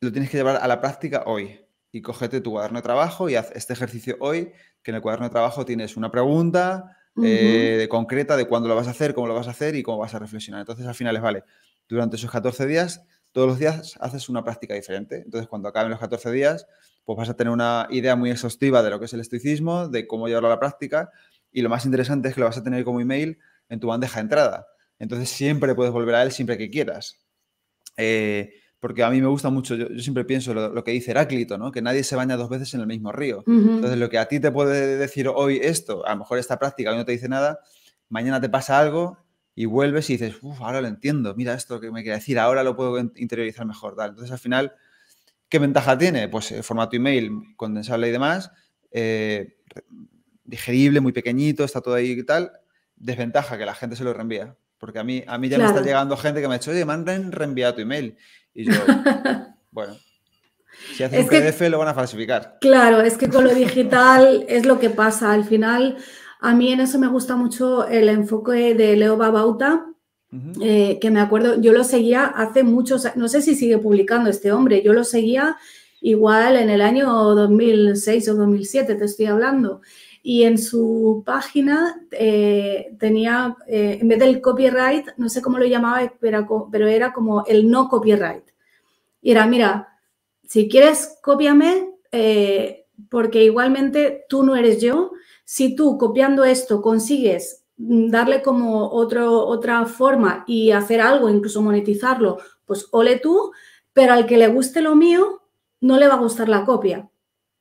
lo tienes que llevar a la práctica hoy y cógete tu cuaderno de trabajo y haz este ejercicio hoy, que en el cuaderno de trabajo tienes una pregunta eh, concreta de cuándo lo vas a hacer, cómo lo vas a hacer y cómo vas a reflexionar. Entonces, al final es, vale, durante esos 14 días, todos los días haces una práctica diferente. Entonces, cuando acaben los 14 días, pues vas a tener una idea muy exhaustiva de lo que es el estoicismo, de cómo llevarlo a la práctica y lo más interesante es que lo vas a tener como email en tu bandeja de entrada. Entonces, siempre puedes volver a él siempre que quieras. Eh, porque a mí me gusta mucho, yo, siempre pienso lo, que dice Heráclito, ¿no? que nadie se baña dos veces en el mismo río. Entonces, lo que a ti te puede decir hoy esto, a lo mejor esta práctica hoy no te dice nada, mañana te pasa algo y vuelves y dices, uff, ahora lo entiendo, mira esto que me quiere decir, ahora lo puedo interiorizar mejor. Entonces, al final, ¿qué ventaja tiene? Pues el eh, formato email condensable y demás, eh, digerible, muy pequeñito, está todo ahí y tal. Desventaja que la gente se lo reenvía. Porque a mí, a mí ya me está llegando gente que me ha dicho, oye, manden reenviado tu email. Y yo, bueno, si hacen un PDF lo van a falsificar. Claro, es que con lo digital es lo que pasa. Al final, a mí en eso me gusta mucho el enfoque de Leo Babauta, eh, que me acuerdo, yo lo seguía hace muchos años, no sé si sigue publicando este hombre, yo lo seguía igual en el año 2006 o 2007, te estoy hablando y en su página eh, tenía, eh, en vez del copyright, no sé cómo lo llamaba, pero, era como el no copyright. Y era, mira, si quieres, cópiame, eh, porque igualmente tú no eres yo. Si tú copiando esto consigues darle como otra forma y hacer algo, incluso monetizarlo, pues ole tú, pero al que le guste lo mío, no le va a gustar la copia.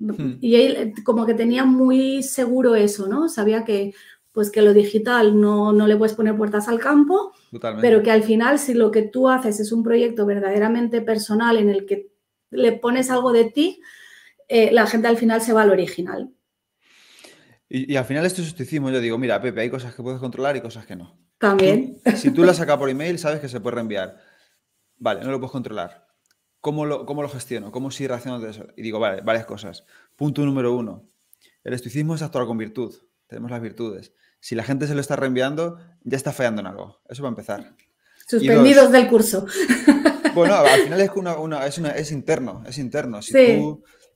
Hmm. Y él eh, como que tenía muy seguro eso, ¿no? Sabía que pues que lo digital no, no le puedes poner puertas al campo, pero que al final si lo que tú haces es un proyecto verdaderamente personal en el que le pones algo de ti, eh, la gente al final se va al original. Y, al final esto es justicismo. yo digo, mira, Pepe, hay cosas que puedes controlar y cosas que no. También. Si tú la sacas por email, sabes que se puede reenviar. Vale, no lo puedes controlar. ¿cómo lo, cómo lo gestiono? ¿Cómo si de eso? Y digo, vale, varias cosas. Punto número uno, el estoicismo es actuar con virtud, tenemos las virtudes. Si la gente se lo está reenviando, ya está fallando en algo, eso va a empezar. Suspendidos del curso. Bueno, al final es, es, es, interno, es interno. Si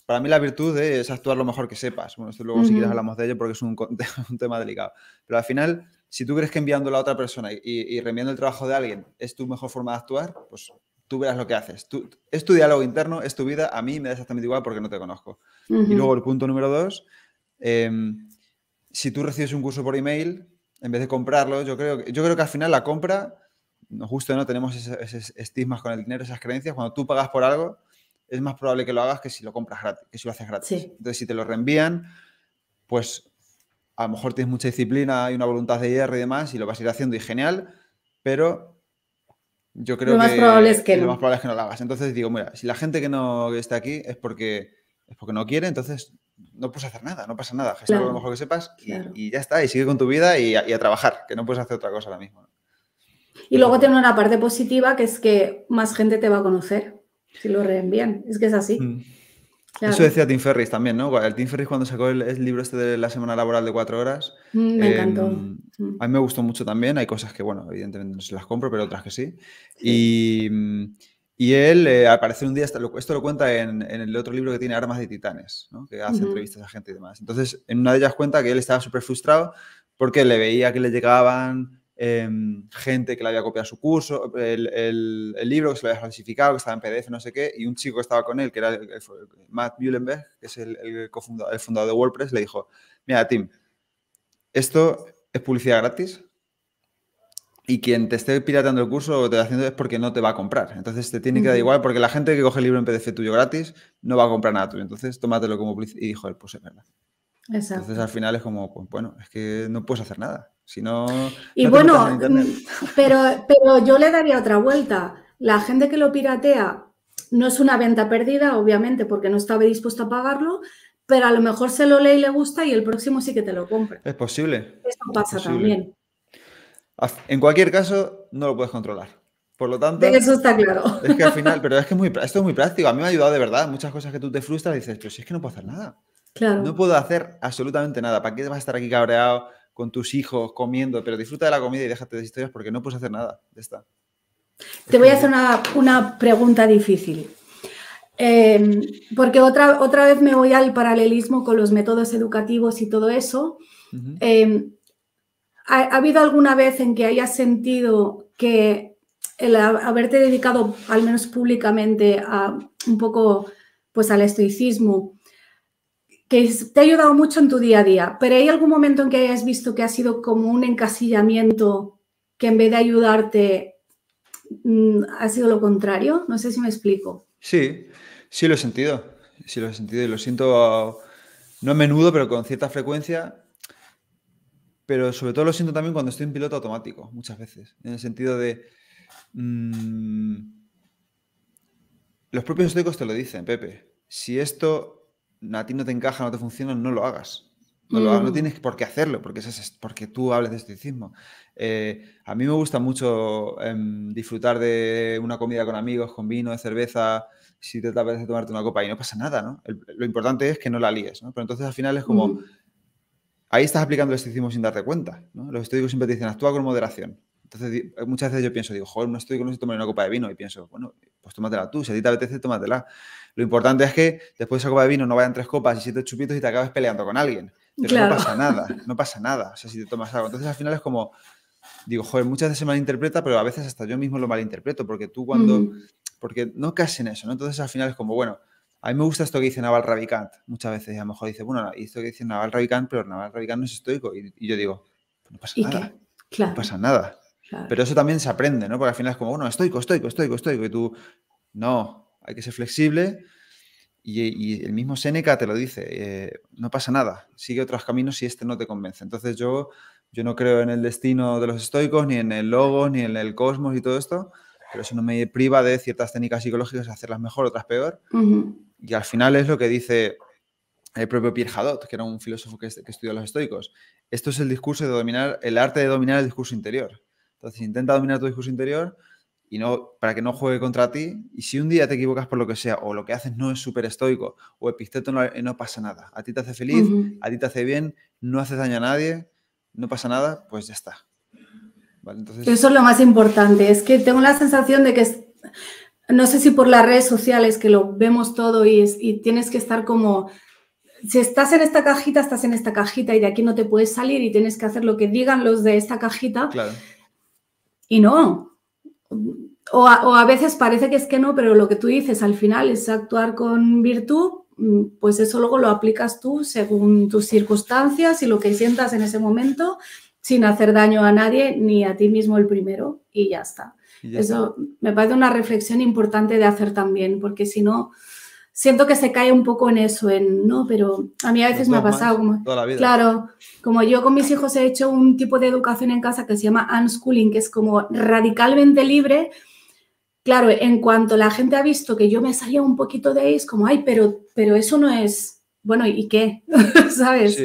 para mí la virtud es actuar lo mejor que sepas. Bueno, esto luego uh si hablamos de ello porque es un, un tema delicado. Pero al final si tú crees que enviando a la otra persona y, y, reenviando el trabajo de alguien es tu mejor forma de actuar, pues tú verás lo que haces. Tú, es tu diálogo interno, es tu vida, a mí me da exactamente igual porque no te conozco. Y luego el punto número dos, em, si tú recibes un curso por email, en vez de comprarlo, yo creo, yo creo que al final la compra, justo no tenemos esos, estigmas con el dinero, esas creencias, cuando tú pagas por algo, es más probable que lo hagas que si lo compras gratis, que si lo haces gratis. Entonces, si te lo reenvían, pues a lo mejor tienes mucha disciplina y una voluntad de hierro y demás y lo vas a ir haciendo y genial, pero yo creo más que, probable es que lo más probable es que no lo hagas. Entonces digo, mira, si la gente que no está aquí es porque, es porque no quiere, entonces no puedes hacer nada, no pasa nada. Gestiona lo mejor que sepas y, ya está, y sigue con tu vida y a, trabajar, que no puedes hacer otra cosa ahora mismo. Y luego tiene una parte positiva que es que más gente te va a conocer si lo reenvían. Es que es así. Mm. Eso decía Tim Ferris también, ¿no? El Tim Ferris cuando sacó el, libro este de la semana laboral de cuatro horas. Mm, me em, encantó. A mí me gustó mucho también. Hay cosas que, bueno, evidentemente no se las compro, pero otras que sí. Y, mm, y, él eh, aparece un día, esto lo cuenta en, en, el otro libro que tiene Armas de Titanes, que hace entrevistas a gente y demás. Entonces, en una de ellas cuenta que él estaba súper frustrado porque le veía que le llegaban Em, gente que le había copiado su curso, el, libro que se lo había falsificado, que estaba en PDF, no sé qué, y un chico que estaba con él, que era Matt Muhlenberg que es el, fundador de WordPress, le dijo, mira, Tim, esto es publicidad gratis, y quien te esté pirateando el curso o te lo haciendo es porque no te va a comprar. Entonces te tiene que dar igual porque la gente que coge el libro en PDF tuyo gratis no va a comprar nada tuyo. Entonces tómatelo como publicidad. Y él, pues es verdad. Entonces al final es como, pues bueno, es que no puedes hacer nada. Si no, y bueno, mm, pero, pero yo le daría otra vuelta. La gente que lo piratea no es una venta perdida, obviamente, porque no estaba dispuesto a pagarlo, pero a lo mejor se lo lee y le gusta y el próximo sí que te lo compra. Es posible. Eso pasa también. En cualquier caso, no lo puedes controlar. Por lo tanto, eso está claro. Es que al final, pero es que muy, esto es muy práctico. A mí me ha ayudado de verdad. Muchas cosas que tú te frustras dices, pero si es que no puedo hacer nada. No puedo hacer absolutamente nada. ¿Para qué vas a estar aquí cabreado con tus hijos comiendo? Pero disfruta de la comida y déjate de historias porque no puedes hacer nada. Ya está. Te voy a hacer una, pregunta difícil. Em, porque otra, otra vez me voy al paralelismo con los métodos educativos y todo eso. Em, ¿ha, habido alguna vez en que hayas sentido que el haberte dedicado, al menos públicamente, a un poco pues al estoicismo, te ha ayudado mucho en tu día a día, pero ¿hay algún momento en que hayas visto que ha sido como un encasillamiento que en vez de ayudarte mm, ha sido lo contrario? No sé si me explico. Sí, sí lo he sentido, sí lo he sentido y lo siento no a menudo, pero con cierta frecuencia. Pero sobre todo lo siento también cuando estoy en piloto automático, muchas veces, en el sentido de... Mm, los propios estoicos te lo dicen, Pepe. Si esto a ti no te encaja, no te funciona, no lo hagas. No, no mm. tienes por qué hacerlo, porque, es, porque tú hables de estoicismo. Eh, a mí me gusta mucho em, disfrutar de una comida con amigos, con vino, de cerveza, si te apetece tomarte una copa y no pasa nada, ¿no? lo importante es que no la líes, ¿no? Pero entonces al final es como, mm. ahí estás aplicando el estoicismo sin darte cuenta, ¿no? Los estoicos siempre te dicen, actúa con moderación. Entonces eh, muchas veces yo pienso, digo, joder, no estoy con no se toma una copa de vino y pienso, bueno, pues tómatela tú, si a ti te apetece, tómatela. Lo importante es que después de esa copa de vino no vayan tres copas y siete chupitos y te acabes peleando con alguien. Pero no pasa nada, no pasa nada. O sea, si te tomas algo. Entonces al final es como, digo, joder, muchas veces se malinterpreta, pero a veces hasta yo mismo lo malinterpreto, porque tú cuando, porque no caes en eso, ¿no? Entonces al final es como, bueno, a mí me gusta esto que dice Naval Ravikant, muchas veces, a lo mejor dice, bueno, esto que dice Naval Ravikant, pero Naval Ravikant no es estoico, y, yo digo, pues no pasa nada, claro. no pasa nada. Pero eso también se aprende, ¿no? Porque al final es como, bueno, estoico, estoico, estoico, estoico, y tú, no, hay que ser flexible. Y, el mismo Seneca te lo dice, eh, no pasa nada, sigue otros caminos si este no te convence. Entonces yo, yo no creo en el destino de los estoicos, ni en el logos, ni en el cosmos y todo esto, pero eso no me priva de ciertas técnicas psicológicas, hacerlas mejor, otras peor. Y al final es lo que dice el propio Pierre Hadot, que era un filósofo que, que estudió a los estoicos. Esto es el discurso de dominar, el arte de dominar el discurso interior. Entonces intenta dominar tu discurso interior, y no, para que no juegue contra ti. Y si un día te equivocas por lo que sea, o lo que haces no es súper estoico, o episteto, eh, no, pasa nada. A ti te hace feliz, a ti te hace bien, no haces daño a nadie, no pasa nada, pues ya está. Eso es lo más importante. Es que tengo la sensación de que, no sé si por las redes sociales, que lo vemos todo y, y tienes que estar como si estás en esta cajita, estás en esta cajita y de aquí no te puedes salir y tienes que hacer lo que digan los de esta cajita. Y no, o a, veces parece que es que no, pero lo que tú dices al final es actuar con virtud, mm, pues eso luego lo aplicas tú según tus circunstancias y lo que sientas en ese momento, sin hacer daño a nadie ni a ti mismo el primero y ya está. eso me parece una reflexión importante de hacer también, porque si no, siento que se cae un poco en eso, en no, pero a mí a veces me ha pasado como, claro, como yo con mis hijos he hecho un tipo de educación en casa que se llama unschooling, que es como radicalmente libre. Claro, en cuanto la gente ha visto que yo me salía un poquito de ahí, es como, ay, pero, pero eso no es, bueno, ¿y qué? ¿Sabes?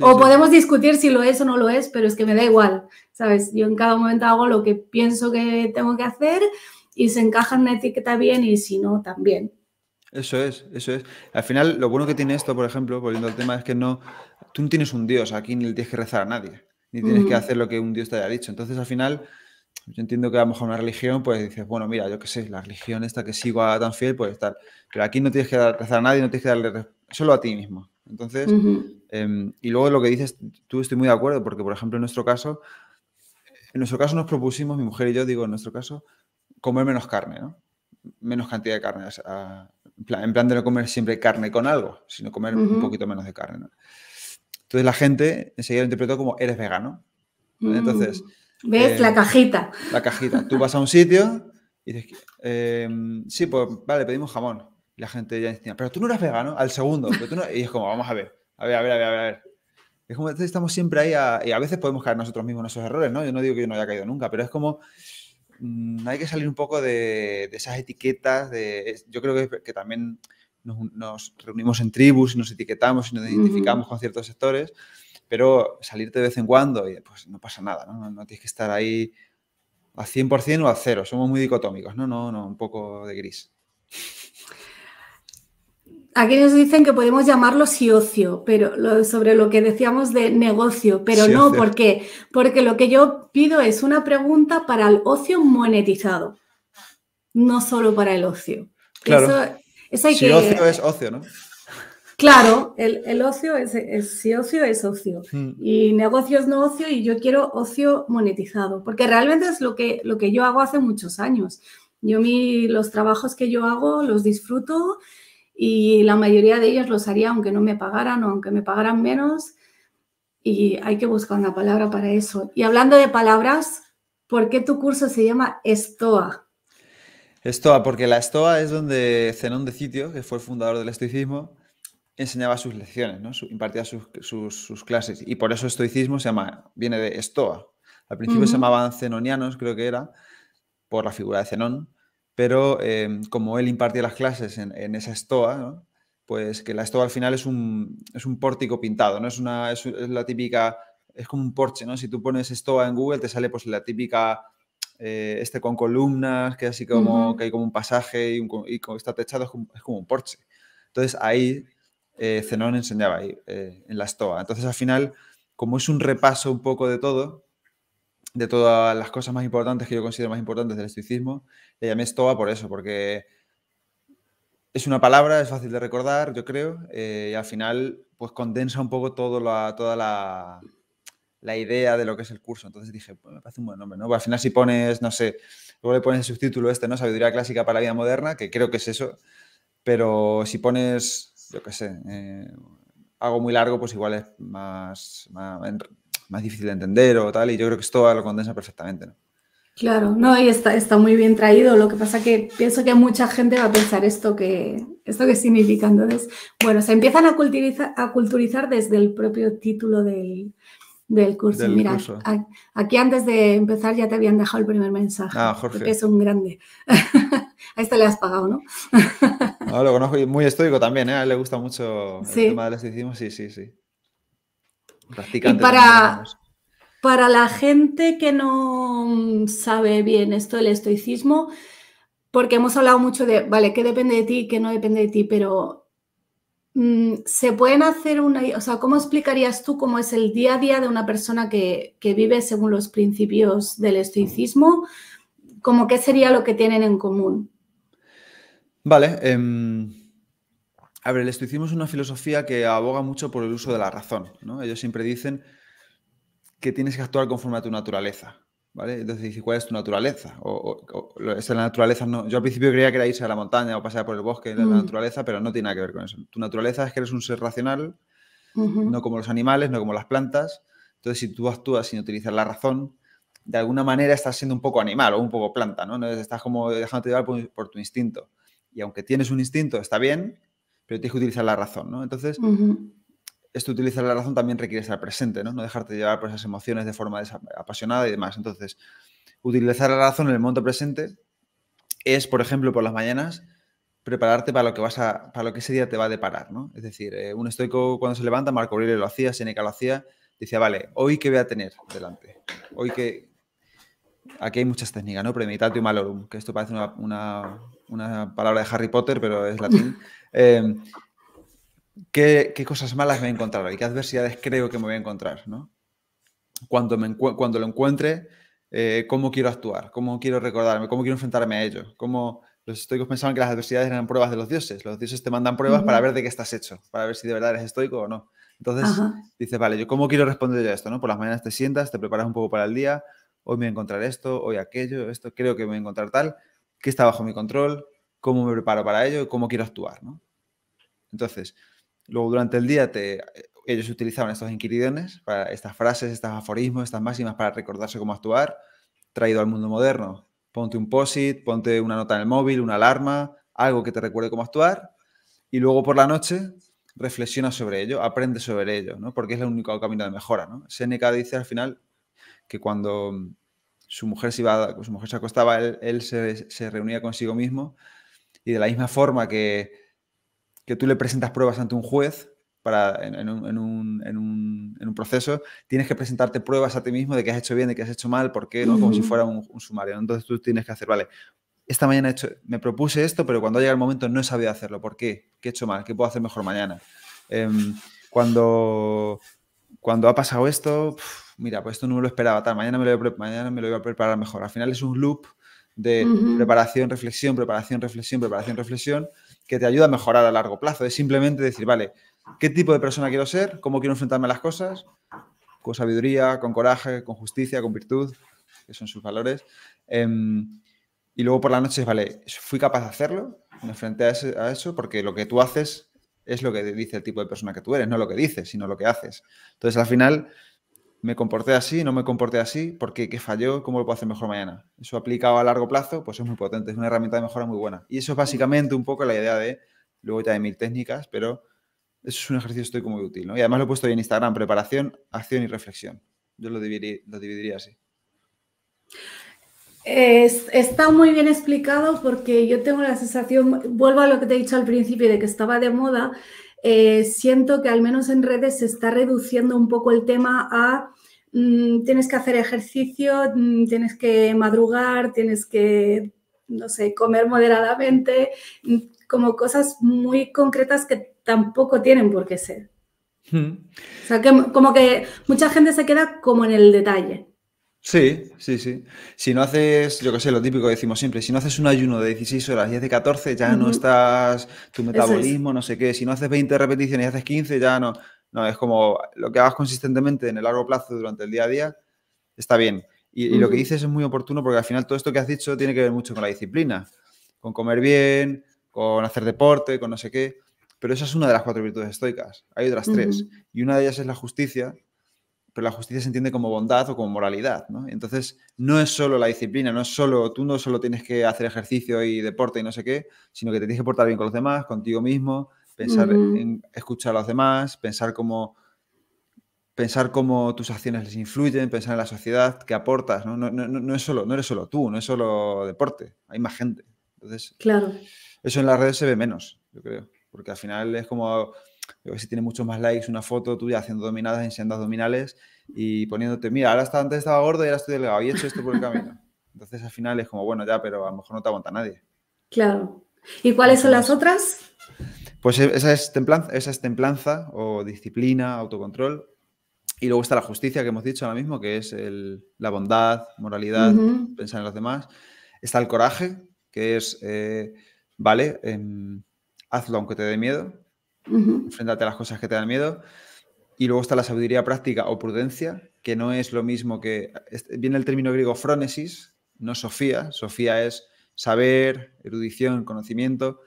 o podemos discutir si lo es o no lo es, pero es que me da igual, ¿sabes? Yo en cada momento hago lo que pienso que tengo que hacer y se encaja en una etiqueta bien y si no, también. Eso es, eso es. Al final, lo bueno que tiene esto, por ejemplo, volviendo al tema, es que no, tú no tienes un Dios aquí ni le tienes que rezar a nadie, ni tienes que hacer lo que un Dios te haya dicho. Entonces, al final, yo entiendo que a lo mejor una religión, pues dices, bueno, mira, yo qué sé, la religión esta que sigo a tan fiel, pues tal. Pero aquí no tienes que rezar a nadie, no tienes que darle solo a ti mismo. Entonces, em, y luego lo que dices, tú estoy muy de acuerdo, porque por ejemplo, en nuestro caso, en nuestro caso nos propusimos, mi mujer y yo, digo, en nuestro caso, comer menos carne, ¿no? Menos cantidad de carne a, en plan, de no comer siempre carne con algo, sino comer un poquito menos de carne. ¿no? Entonces la gente enseguida lo interpretó como eres vegano. Mm. Entonces. ¿Ves? la eh, cajita. La cajita. Tú vas a un sitio y dices, em, sí, pues vale, pedimos jamón. Y la gente ya decía, pero tú no eras vegano al segundo. Y es como, vamos a ver, a ver, a ver, a ver, a ver. Es como, estamos siempre ahí y a veces podemos caer nosotros mismos en esos errores, ¿no? Yo no digo que yo no haya caído nunca, pero es como Mm, hay que salir un poco de, esas etiquetas. De, yo creo que, también nos, reunimos en tribus y nos etiquetamos y nos identificamos con ciertos sectores, pero salirte de vez en cuando y pues no pasa nada, ¿no? No, tienes que estar ahí a 100% o a cero. Somos muy dicotómicos, ¿no? No, no, un poco de gris. Aquí nos dicen que podemos llamarlo si ocio, pero sobre lo que decíamos de negocio, pero no, ¿por qué? Porque lo que yo pido es una pregunta para el ocio monetizado, no solo para el ocio. Claro. Eso, ocio es ocio, ¿no? Claro, el, ocio es, si ocio es ocio mm. y negocio es no ocio y yo quiero ocio monetizado, porque realmente es lo que, lo que yo hago hace muchos años. Yo los trabajos que yo hago los disfruto y la mayoría de ellos los haría aunque no me pagaran o aunque me pagaran menos y hay que buscar una palabra para eso. Y hablando de palabras, ¿por qué tu curso se llama Estoa? Estoa, porque la Estoa es donde Zenón de Citio, que fue el fundador del estoicismo, enseñaba sus lecciones, ¿no? impartía sus, clases. Y por eso estoicismo se llama, viene de Estoa. Al principio se llamaban zenonianos, creo que era, por la figura de Zenón, pero eh, como él impartía las clases en, esa estoa, pues que la estoa al final es un, es un pórtico pintado, ¿no? Es, una, es, la típica, es como un porche, ¿no? Si tú pones estoa en Google te sale pues la típica, eh, este con columnas, que así como, que hay como un pasaje y, está techado, es como, un porche. Entonces ahí eh, Zenón enseñaba ahí, en la estoa. Entonces al final, como es un repaso un poco de todo, de todas las cosas más importantes que yo considero más importantes del estoicismo, le llamé Stoa por eso, porque es una palabra, es fácil de recordar, yo creo, eh, y al final pues condensa un poco todo la, toda la, la, idea de lo que es el curso. Entonces dije, pues, me parece un buen nombre, ¿no? Pues, al final si pones, no sé, luego le pones el subtítulo este, ¿no? Sabiduría clásica para la vida moderna, que creo que es eso, pero si pones, yo qué sé, eh, algo muy largo, pues igual es más, más difícil de entender o tal, y yo creo que esto lo condensa perfectamente, ¿no? Claro, no, y está, está muy bien traído. Lo que pasa que pienso que mucha gente va a pensar esto que, esto que significa. Entonces, bueno, se empiezan a culturizar, desde el propio título del, curso. Mira, aquí antes de empezar ya te habían dejado el primer mensaje. Ah, Jorge. es un grande. a esto le has pagado, ¿no? Ah, lo conozco y muy estoico también, ¿eh? A él le gusta mucho el tema tema del estoicismo, sí, sí, sí. Y para, para la gente que no sabe bien esto del estoicismo, porque hemos hablado mucho de, vale, qué depende de ti, qué no depende de ti, pero mm, se pueden hacer una, o sea, ¿cómo explicarías tú cómo es el día a día de una persona que, vive según los principios del estoicismo? ¿Cómo qué sería lo que tienen en común? Vale, em, a ver, el estoicismo una filosofía que aboga mucho por el uso de la razón. Ellos siempre dicen que tienes que actuar conforme a tu naturaleza. ¿vale? Entonces ¿cuál es tu naturaleza? O, la naturaleza no. Yo al principio creía que era irse a la montaña o pasar por el bosque, mm. la naturaleza, pero no tiene nada que ver con eso. Tu naturaleza es que eres un ser racional, no como los animales, no como las plantas. Entonces, si tú actúas sin utilizar la razón, de alguna manera estás siendo un poco animal o un poco planta, ¿no? Estás como dejándote llevar por tu instinto. Y aunque tienes un instinto, está bien, pero tienes que utilizar la razón, ¿no? Entonces, esto utilizar la razón también requiere estar presente, ¿no? No dejarte llevar por esas emociones de forma apasionada y demás. Entonces, utilizar la razón en el momento presente es, por ejemplo, por las mañanas prepararte para lo que vas para lo que ese día te va a deparar, ¿no? Es decir, eh, un estoico cuando se levanta, Marco Aurelio lo hacía, Seneca lo hacía, decía, ah, vale, hoy qué voy a tener delante, hoy que aquí hay muchas técnicas, ¿no? Premeditatio malorum, que esto parece una una palabra de Harry Potter, pero es latín. Em, ¿qué, ¿qué, cosas malas me voy a encontrar ¿Qué adversidades creo que me voy a encontrar? ¿no? Cuando, me cuando lo encuentre, eh, ¿cómo quiero actuar? ¿Cómo quiero recordarme? ¿Cómo quiero enfrentarme a ello? ¿Cómo, los estoicos pensaban que las adversidades eran pruebas de los dioses. Los dioses te mandan pruebas para ver de qué estás hecho, para ver si de verdad eres estoico o no. Entonces dice dices, vale, yo cómo quiero responder yo a esto, ¿no? Por las mañanas te sientas, te preparas un poco para el día, hoy me voy a encontrar esto, hoy aquello, esto, creo que me voy a encontrar tal qué está bajo mi control, cómo me preparo para ello y cómo quiero actuar. Entonces, luego durante el día te, eh, ellos utilizaban estos inquiridones, para estas frases, estos aforismos, estas máximas para recordarse cómo actuar, traído al mundo moderno. Ponte un POSIT, ponte una nota en el móvil, una alarma, algo que te recuerde cómo actuar. Y luego por la noche reflexiona sobre ello, aprende sobre ello, ¿no? porque es el único camino de mejora. ¿no? Seneca dice al final que cuando su mujer se, acostaba, él, se, reunía consigo mismo. Y de la misma forma que, tú le presentas pruebas ante un juez para, en, un, proceso, tienes que presentarte pruebas a ti mismo de que has hecho bien, de que has hecho mal, porque no? Como si fuera un, sumario. Entonces tú tienes que hacer, vale, esta mañana me propuse esto, pero cuando llega el momento no he sabido hacerlo. ¿Por qué? ¿Qué he hecho mal? ¿Qué puedo hacer mejor mañana? Em, cuando, cuando ha pasado esto mira, pues esto no me lo esperaba, mañana me lo, voy a, mañana me lo a preparar mejor. Al final es un loop de preparación, reflexión, preparación, reflexión, preparación, reflexión, que te ayuda a mejorar a largo plazo. Es simplemente decir, vale, ¿qué tipo de persona quiero ser? ¿Cómo quiero enfrentarme a las cosas? Con sabiduría, con coraje, con justicia, con virtud, que son sus valores. Em, y luego por la noche, vale, fui capaz de hacerlo, me enfrenté a eso, porque lo que tú haces es lo que dice el tipo de persona que tú eres, no lo que dices, sino lo que haces. Entonces, al final, me comporté así, no me comporté así, porque qué falló, cómo lo puedo hacer mejor mañana. Eso aplicado a largo plazo, pues es muy potente, es una herramienta de mejora muy buena. Y eso es básicamente un poco la idea de, luego ya hay mil técnicas, pero eso es un ejercicio estoy muy útil, Y además lo he puesto ahí en Instagram, preparación, acción y reflexión. Yo lo dividiría, así. está muy bien explicado porque yo tengo la sensación, vuelvo a lo que te he dicho al principio, de que estaba de moda eh, siento que al menos en redes se está reduciendo un poco el tema a mm, tienes que hacer ejercicio, mm, tienes que madrugar, tienes que, no sé, comer moderadamente, mm, como cosas muy concretas que tampoco tienen por qué ser. Hmm. O sea, que como que mucha gente se queda como en el detalle. Sí, sí, sí. Si no haces, yo qué sé, lo típico que decimos siempre, si no haces un ayuno de 16 horas y de 14, ya no estás, tu metabolismo, no sé qué. Si no haces 20 repeticiones y haces 15, ya no. No, es como lo que hagas consistentemente en el largo plazo durante el día a día, está bien. Y, lo que dices es muy oportuno porque al final todo esto que has dicho tiene que ver mucho con la disciplina, con comer bien, con hacer deporte, con no sé qué. Pero esa es una de las cuatro virtudes estoicas. Hay otras tres. Y una de ellas es la justicia, pero la justicia se entiende como bondad o como moralidad, ¿no? Entonces, no es solo la disciplina, no es solo, tú no solo tienes que hacer ejercicio y deporte y no sé qué, sino que te tienes que portar bien con los demás, contigo mismo, pensar en escuchar a los demás, pensar cómo, pensar cómo tus acciones les influyen, pensar en la sociedad, que aportas, ¿no? No, no, no es solo, no eres solo tú, no es solo deporte, hay más gente. Entonces, claro. eso en las redes se ve menos, yo creo, porque al final es como si tiene muchos más likes una foto tuya haciendo dominadas, enseñando abdominales y poniéndote, mira, ahora hasta, antes estaba gordo y ahora estoy delgado y he hecho esto por el camino. Entonces al final es como, bueno, ya, pero a lo mejor no te aguanta nadie. Claro. ¿Y cuáles son las otras? Pues e, esa es, templanza, esa es templanza o disciplina, autocontrol. Y luego está la justicia que hemos dicho ahora mismo, que es la bondad, moralidad, pensar en los demás. Está el coraje, que es, eh, vale, em, hazlo aunque te dé miedo a las cosas que te dan miedo. Y luego está la sabiduría práctica o prudencia, que no es lo mismo que. Viene el término griego frónesis, no sofía. Sofía es saber, erudición, conocimiento.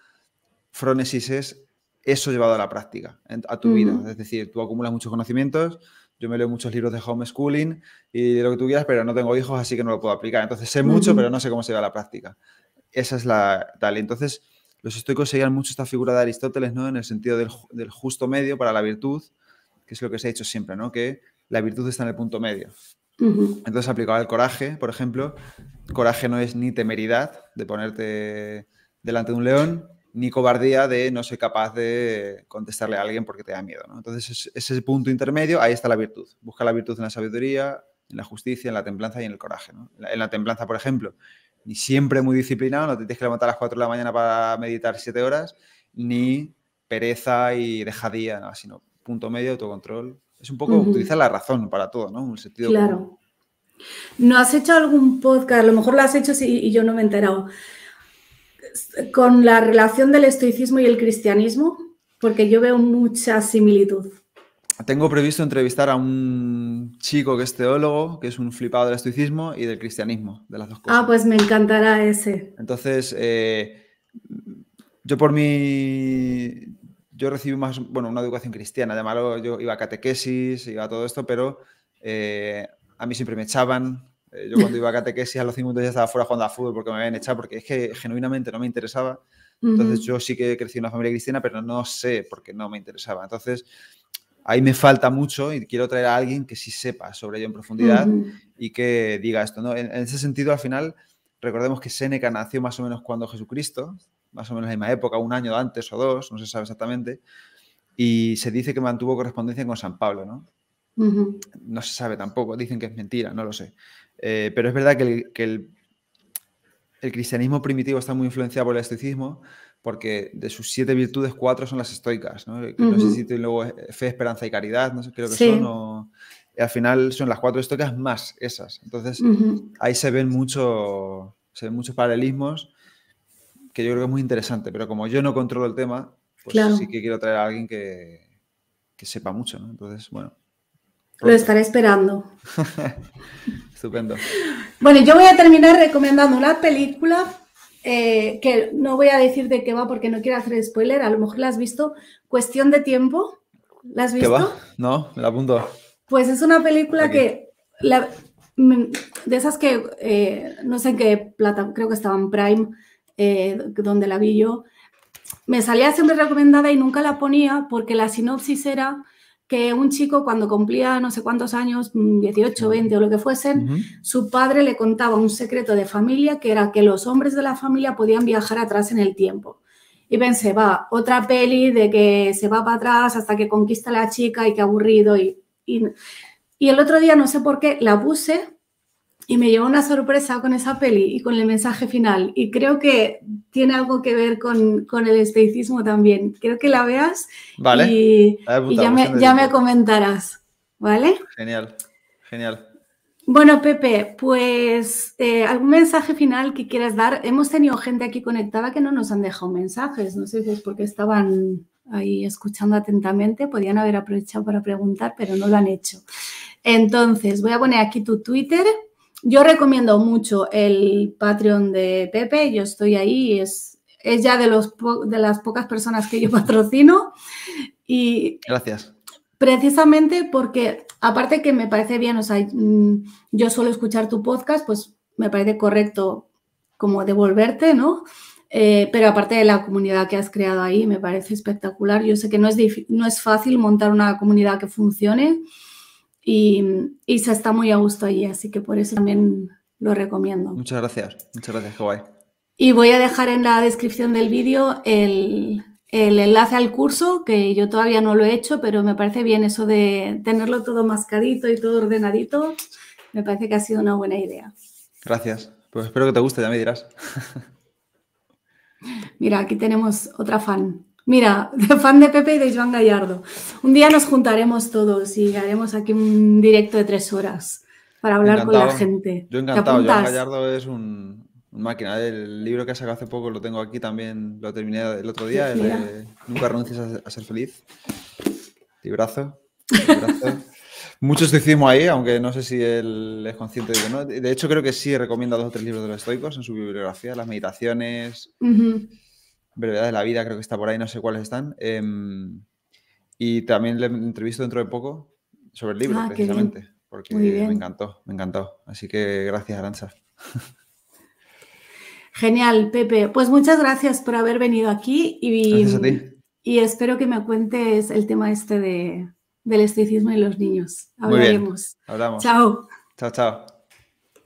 Frónesis es eso llevado a la práctica, a tu vida. Es decir, tú acumulas muchos conocimientos, yo me leo muchos libros de homeschooling y de lo que tú quieras, pero no tengo hijos, así que no lo puedo aplicar. Entonces sé mucho, pero no sé cómo se lleva a la práctica. Esa es la tal. Entonces, los estoicos seguían mucho esta figura de Aristóteles, ¿no? En el sentido del, justo medio para la virtud, que es lo que se ha dicho siempre, ¿no? Que la virtud está en el punto medio. Entonces, aplicaba el coraje, por ejemplo, coraje no es ni temeridad de ponerte delante de un león, ni cobardía de no ser capaz de contestarle a alguien porque te da miedo. Entonces, ese punto intermedio, ahí está la virtud. Busca la virtud en la sabiduría, en la justicia, en la templanza y en el coraje. en, la, templanza, por ejemplo, ni siempre muy disciplinado, no te tienes que levantar a las 4 de la mañana para meditar 7 horas, ni pereza y dejadía, sino punto medio, autocontrol. Es un poco utilizar la razón para todo, ¿no? Un sentido claro. ¿No has hecho algún podcast? A lo mejor lo has hecho y yo no me he enterado. Con la relación del estoicismo y el cristianismo, porque yo veo mucha similitud tengo previsto entrevistar a un chico que es teólogo, que es un flipado del estoicismo y del cristianismo, de las dos ah, cosas. Ah, pues me encantará ese. Entonces, eh, yo por mi... Yo recibí más, bueno, una educación cristiana, malo yo iba a catequesis, iba a todo esto, pero eh, a mí siempre me echaban. Eh, yo cuando iba a catequesis a los 5 minutos ya estaba fuera jugando a fútbol porque me habían echado, porque es que genuinamente no me interesaba. Entonces yo sí que crecí en una familia cristiana, pero no sé por qué no me interesaba. Entonces ahí me falta mucho y quiero traer a alguien que sí sepa sobre ello en profundidad y que diga esto. En, ese sentido, al final, recordemos que Séneca nació más o menos cuando Jesucristo, más o menos en la misma época, un año antes o dos, no se sabe exactamente, y se dice que mantuvo correspondencia con San Pablo, ¿no? No se sabe tampoco, dicen que es mentira, no lo sé. Eh, pero es verdad que, el, el cristianismo primitivo está muy influenciado por el estoicismo, porque de sus siete virtudes, cuatro son las estoicas, ¿no? Que sé si luego fe, esperanza y caridad, no sé, creo que son. al final son las cuatro estoicas más esas. Entonces, ahí se ven, mucho, se ven muchos paralelismos que yo creo que es muy interesante, pero como yo no controlo el tema, pues sí que quiero traer a alguien que, que sepa mucho, ¿no? Entonces, bueno. Lo estaré esperando. Estupendo. Bueno, yo voy a terminar recomendando una película eh, que no voy a decir de qué va porque no quiero hacer spoiler, a lo mejor la has visto, Cuestión de Tiempo, ¿la has visto? No, me la apunto. Pues es una película que, mm, de esas que, eh, no sé en qué plata, creo que estaba en Prime, eh, donde la vi yo, me salía siempre recomendada y nunca la ponía porque la sinopsis era que un chico cuando cumplía no sé cuántos años, 18, mm, 20 o lo que fuesen, su padre le contaba un secreto de familia que era que los hombres de la familia podían viajar atrás en el tiempo. Y pensé, va, otra peli de que se va para atrás hasta que conquista la chica y qué aburrido. Y, y, y el otro día, no sé por qué, la puse y me llevó una sorpresa con esa peli y con el mensaje final. Y creo que tiene algo que ver con, el esteicismo también. Creo que la veas y, ya, me, comentarás. ¿Vale? Genial, genial. Bueno, Pepe, pues eh, algún mensaje final que quieras dar. Hemos tenido gente aquí conectada que no nos han dejado mensajes. No sé si es porque estaban ahí escuchando atentamente. Podían haber aprovechado para preguntar, pero no lo han hecho. Entonces, voy a poner aquí tu Twitter yo recomiendo mucho el Patreon de Pepe, yo estoy ahí, es, es ya de, los de las pocas personas que yo patrocino. Y Gracias. Precisamente porque, aparte que me parece bien, o sea, mm, yo suelo escuchar tu podcast, pues me parece correcto como devolverte, ¿no? Eh, pero aparte de la comunidad que has creado ahí, me parece espectacular. Yo sé que no es, no es fácil montar una comunidad que funcione y, se está muy a gusto allí, así que por eso también lo recomiendo. Muchas gracias, muchas gracias, qué guay. Y voy a dejar en la descripción del vídeo el, el enlace al curso, que yo todavía no lo he hecho, pero me parece bien eso de tenerlo todo mascadito y todo ordenadito. Me parece que ha sido una buena idea. Gracias. Pues espero que te guste, ya me dirás. Mira, aquí tenemos otra fan. Mira, fan de Pepe y de Joan Gallardo. Un día nos juntaremos todos y haremos aquí un directo de tres horas para hablar con la gente. Yo encantado. Joan Gallardo es un, máquina. El libro que sacado hace poco lo tengo aquí también, lo terminé el otro día. El, Nunca renuncies a, ser feliz. Librazo. Muchos muchos decimos ahí, aunque no sé si él es consciente de que no. De hecho, creo que sí recomienda dos o tres libros de los estoicos en su bibliografía, las meditaciones. Verdad de la vida, creo que está por ahí, no sé cuáles están. Em, y también le entrevisto dentro de poco sobre el libro, ah, precisamente, porque me encantó, me encantó. Así que gracias, Aranza. Genial, Pepe. Pues muchas gracias por haber venido aquí y, y espero que me cuentes el tema este del esticismo en los niños. Hablaremos. Chao. Chao, chao.